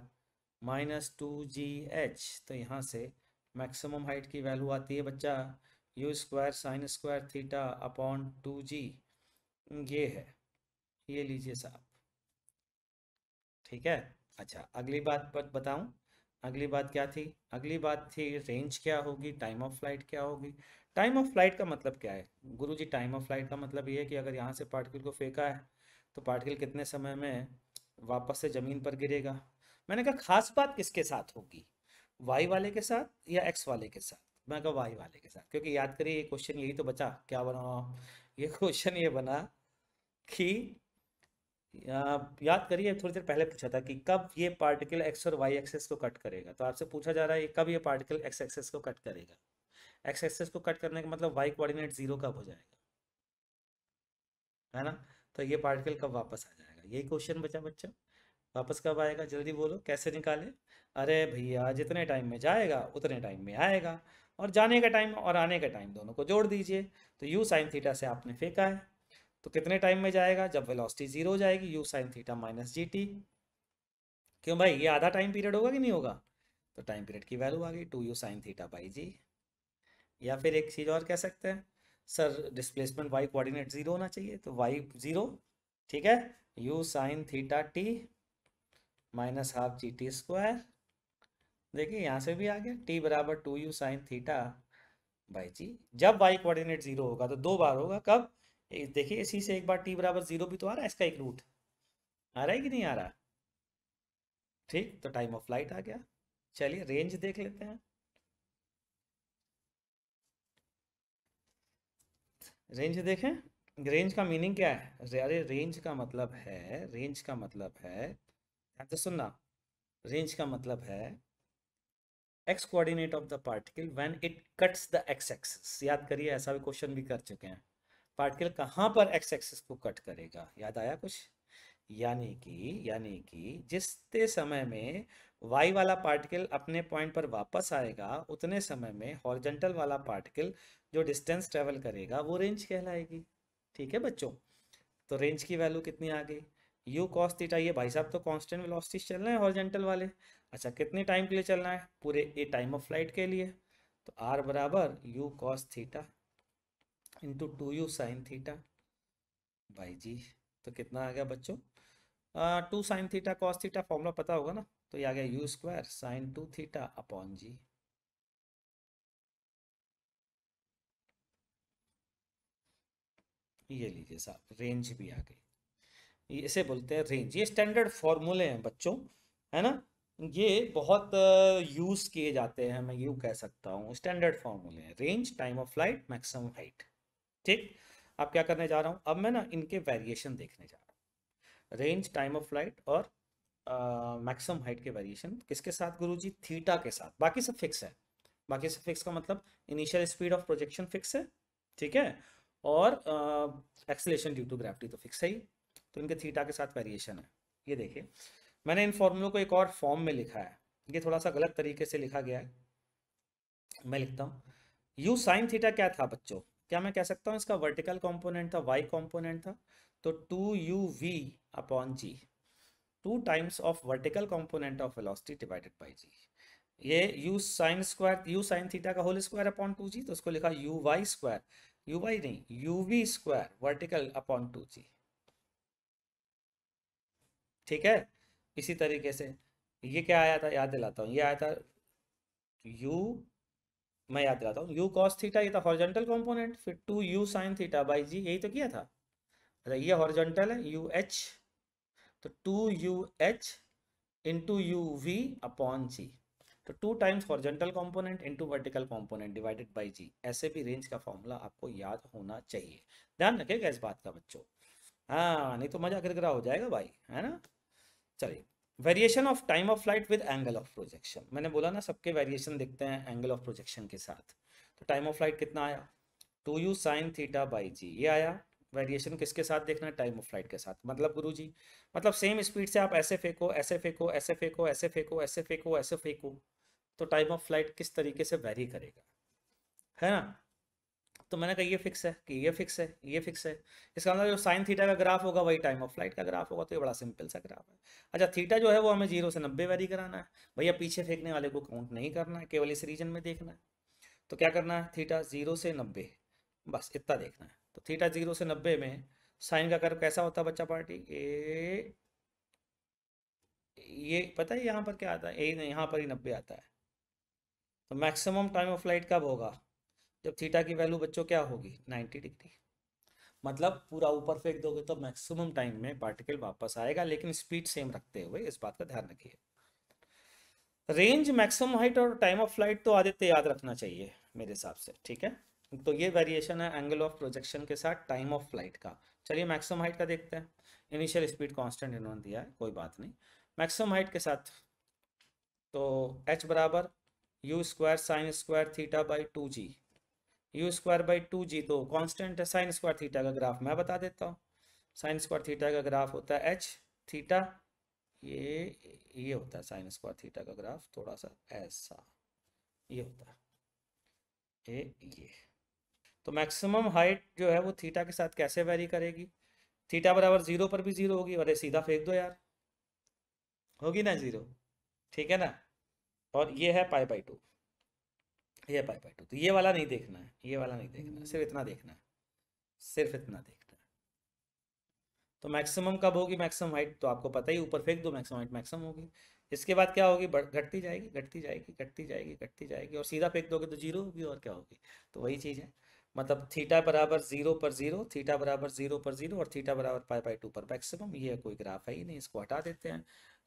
minus two g h तो यहाँ से मैक्सिमम हाइट की वैल्यू आती है बच्चा u square sine square theta upon two g ये है ये लीजिए साहब ठीक है अच्छा अगली बात पर बताऊं अगली बात क्या थी अगली बात थी रेंज क्या होगी टाइम ऑफ फ्लाइट क्या होगी टाइम ऑफ फ्लाइट का मतलब क्या है गुरु जी टाइम ऑफ फ्लाइट का मतलब ये है कि अगर यहाँ से पार्टिकल को फेंका है तो पार्टिकल कितने समय में वापस से ज़मीन पर गिरेगा मैंने कहा खास बात किसके साथ होगी वाई वाले के साथ या एक्स वाले के साथ मैं कहा वाई वाले के साथ क्योंकि याद करिए ये क्वेश्चन यही तो बचा क्या बना ये क्वेश्चन ये बना कि याद करिए थोड़ी देर पहले पूछा था कि कब ये पार्टिकल एक्स और वाई एक्सेस को कट करेगा तो आपसे पूछा जा रहा है कब ये पार्टिकल एक्स एक्सेस को कट करेगा एक्स एक्सेस को कट करने का मतलब वाई कोऑर्डिनेट जीरो कब हो जाएगा है ना तो ये पार्टिकल कब वापस आ जाएगा यही क्वेश्चन बचा बच्चा वापस कब आएगा जल्दी बोलो कैसे निकाले अरे भैया जितने टाइम में जाएगा उतने टाइम में आएगा और जाने का टाइम और आने का टाइम दोनों को जोड़ दीजिए तो यू साइन थीटा से आपने फेंका है तो कितने टाइम में जाएगा जब वेलोसिटी जीरो हो जाएगी u sine theta minus g t क्यों भाई ये आधा टाइम पीरियड होगा कि नहीं होगा तो टाइम पीरियड की वैल्यू आ गई two u sine theta by g या फिर एक चीज़ और कह सकते हैं sir displacement y coordinate zero होना चाहिए तो वाई जीरो ठीक है u sine theta t minus half g t square देखिए यहाँ से भी आ गया टी बराबर two u sine theta by g जब वाई कोऑर्डिनेट जीरो होगा तो दो बार होगा कब देखिए इसी से एक बार टी बराबर जीरो भी तो आ रहा है इसका एक रूट आ रहा है कि नहीं आ रहा ठीक तो टाइम ऑफ फ्लाइट आ गया चलिए रेंज देख लेते हैं रेंज देखें रेंज का मीनिंग क्या है अरे रेंज का मतलब है रेंज का मतलब है तो सुनना रेंज का मतलब है x coordinate of the particle when it cuts the x axis याद करिए ऐसा भी क्वेश्चन भी कर चुके हैं पार्टिकल कहाँ पर एक्स एक्सिस को कट करेगा याद आया कुछ यानी कि यानी कि जिसते समय में वाई वाला पार्टिकल अपने पॉइंट पर वापस आएगा उतने समय में हॉर्जेंटल वाला पार्टिकल जो डिस्टेंस ट्रेवल करेगा वो रेंज कहलाएगी ठीक है बच्चों तो रेंज की वैल्यू कितनी आ गई यू कॉस थीटा ये भाई साहब तो कांस्टेंट वेलोसिटी चल रहे हैं हॉर्जेंटल वाले अच्छा कितने टाइम के लिए चलना है पूरे ए टाइम ऑफ फ्लाइट के लिए तो आर बराबर u cos theta into two u sine theta by g तो कितना आ गया बच्चों two sine theta cos theta formula पता होगा ना तो ये आ गया u square sine two theta upon g ये लीजिए साहब रेंज भी आ गई इसे बोलते हैं रेंज ये स्टैंडर्ड फॉर्मूले हैं बच्चों है ना ये बहुत यूज किए जाते हैं मैं यूँ कह सकता हूँ स्टैंडर्ड फॉर्मूले हैं range time of flight maximum height ठीक अब क्या करने जा रहा हूँ अब मैं ना इनके वेरिएशन देखने जा रहा हूँ रेंज टाइम ऑफ फ्लाइट और मैक्सिमम हाइट के वेरिएशन किसके साथ गुरु जी थीटा के साथ बाकी सब फिक्स है बाकी सब फिक्स का मतलब initial speed of projection fix है ठीक है और एक्सलेशन ड्यू टू ग्रेविटी तो फिक्स है ही तो इनके थीटा के साथ वेरिएशन है ये देखिए मैंने इन फॉर्मूलों को एक और फॉर्म में लिखा है ये थोड़ा सा गलत तरीके से लिखा गया है मैं लिखता हूँ यू साइन थीटा क्या था बच्चों क्या मैं कह सकता हूँ इसका वर्टिकल कॉम्पोनेंट था वाई कॉम्पोनेंट था तो two u v upon g two times of vertical component of velocity divided by g ये u sine square u sine theta का whole square upon two g तो उसको लिखा u y square u y नहीं u v square vertical upon two g ठीक है इसी तरीके से ये क्या आया था याद दिलाता हूँ ये आया था u मैं याद दिलाता हूँ u cos थीटा ये था हॉर्जेंटल कॉम्पोनेंट फिर two u sin theta by g यही तो किया था अच्छा ये हॉर्जेंटल है यू एच तो two u h into u v upon g तो two times horizontal component into vertical component divided by g ऐसे भी रेंज का फॉर्मूला आपको याद होना चाहिए ध्यान रखेगा इस बात का बच्चों हाँ नहीं तो मजा गिरगरा हो जाएगा भाई है ना चलिए variation of time of flight with angle of projection मैंने बोला ना सबके वेरिएशन देखते हैं एंगल ऑफ प्रोजेक्शन के साथ तो टाइम ऑफ फ्लाइट कितना आया two u sine theta by g ये आया वेरिएशन किसके साथ देखना है टाइम ऑफ फ्लाइट के साथ मतलब गुरु जी मतलब सेम स्पीड से आप ऐसे फेंको ऐसे फेंको ऐसे फेंको ऐसे फेंको ऐसे फेंको ऐसे फेंको तो टाइम ऑफ फ्लाइट किस तरीके से वेरी करेगा है ना तो मैंने कहा ये फिक्स है कि ये फिक्स है ये फिक्स है इसका मतलब जो साइन थीटा का ग्राफ होगा वही टाइम ऑफ फ्लाइट का ग्राफ होगा तो ये बड़ा सिंपल सा ग्राफ है अच्छा थीटा जो है वो हमें जीरो से नब्बे वैरी कराना है भैया पीछे फेंकने वाले को काउंट नहीं करना है केवल इस रीजन में देखना है तो क्या करना है थीटा जीरो से नब्बे बस इतना देखना है तो थीटा जीरो से नब्बे में साइन का कर्व कैसा होता है बच्चा पार्टी ए ये पता है यहाँ पर क्या आता है ए यहाँ पर ही नब्बे आता है तो मैक्सिमम टाइम ऑफ फ्लाइट कब होगा जब थीटा की वैल्यू बच्चों क्या होगी 90 डिग्री मतलब पूरा ऊपर फेंक दोगे तो मैक्सिमम टाइम में पार्टिकल वापस आएगा लेकिन स्पीड सेम रखते हुए इस बात का ध्यान रखिए रेंज मैक्सिमम हाइट और टाइम ऑफ फ्लाइट तो आदित्य याद रखना चाहिए मेरे हिसाब से ठीक है तो ये वेरिएशन है एंगल ऑफ प्रोजेक्शन के साथ टाइम ऑफ फ्लाइट का चलिए मैक्सिमम हाइट का देखते हैं इनिशियल स्पीड कांस्टेंट इन्होंने दिया है कोई बात नहीं मैक्सिमम हाइट के साथ तो एच बराबर u square sine square theta by two g u square by two g दो कॉन्स्टेंट है साइन स्क्वायर थीटा का ग्राफ मैं बता देता हूँ साइन स्क्वायर थीटा का ग्राफ होता है एच थीटा ये ये होता है साइन स्क्वायर थीटा का ग्राफ थोड़ा सा ऐसा ये होता है ये ये तो मैक्सिमम हाइट जो है वो थीटा के साथ कैसे वेरी करेगी थीटा बराबर जीरो पर भी जीरो होगी अरे सीधा फेंक दो यार होगी ना जीरो ठीक है ना और ये है पाई बाई टू ये पाई बाई टू तो ये वाला नहीं देखना है ये वाला नहीं देखना सिर्फ इतना देखना है सिर्फ इतना देखना है तो मैक्सिमम कब होगी मैक्सिमम हाइट तो आपको पता ही ऊपर फेंक दो मैक्सिमम हाइट मैक्सिमम होगी इसके बाद क्या होगी घटती जाएगी घटती जाएगी घटती जाएगी घटती जाएगी और सीधा फेंक दोगे तो जीरो होगी और क्या होगी तो वही चीज़ है मतलब थीटा बराबर जीरो पर जीरो थीटा बराबर जीरो पर जीरो और थीटा बराबर पाई बाई टू पर मैक्सिमम ये कोई ग्राफ है ही नहीं इसको हटा देते हैं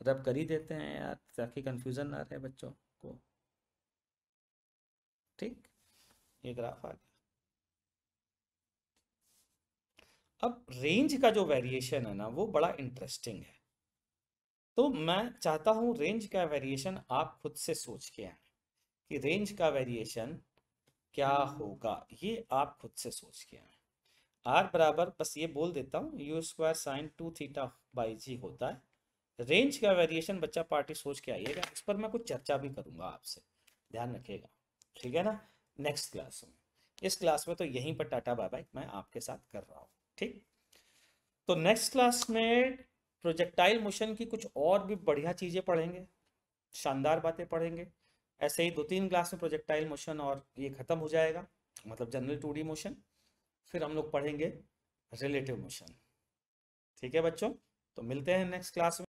रब कर ही देते हैं यार ताकि कन्फ्यूज़न ना रहे बच्चों को ठीक ये ग्राफ आ गया अब रेंज का जो वेरिएशन है ना वो बड़ा इंटरेस्टिंग है तो मैं चाहता हूँ रेंज का वेरिएशन आप खुद से सोच के आए कि रेंज का वेरिएशन क्या होगा ये आप खुद से सोच के आए आर बराबर बस ये बोल देता हूँ u square sine two theta by g होता है रेंज का वेरिएशन बच्चा पार्टी सोच के आइएगा इस पर मैं कुछ चर्चा भी करूँगा आपसे ध्यान रखिएगा ठीक है ना नेक्स्ट क्लास में इस क्लास में तो यहीं पर टाटा बाय बाय मैं आपके साथ कर रहा हूँ ठीक तो नेक्स्ट क्लास में प्रोजेक्टाइल मोशन की कुछ और भी बढ़िया चीज़ें पढ़ेंगे शानदार बातें पढ़ेंगे ऐसे ही दो तीन क्लास में प्रोजेक्टाइल मोशन और ये ख़त्म हो जाएगा मतलब जनरल टू डी मोशन फिर हम लोग पढ़ेंगे रिलेटिव मोशन ठीक है बच्चों तो मिलते हैं नेक्स्ट क्लास में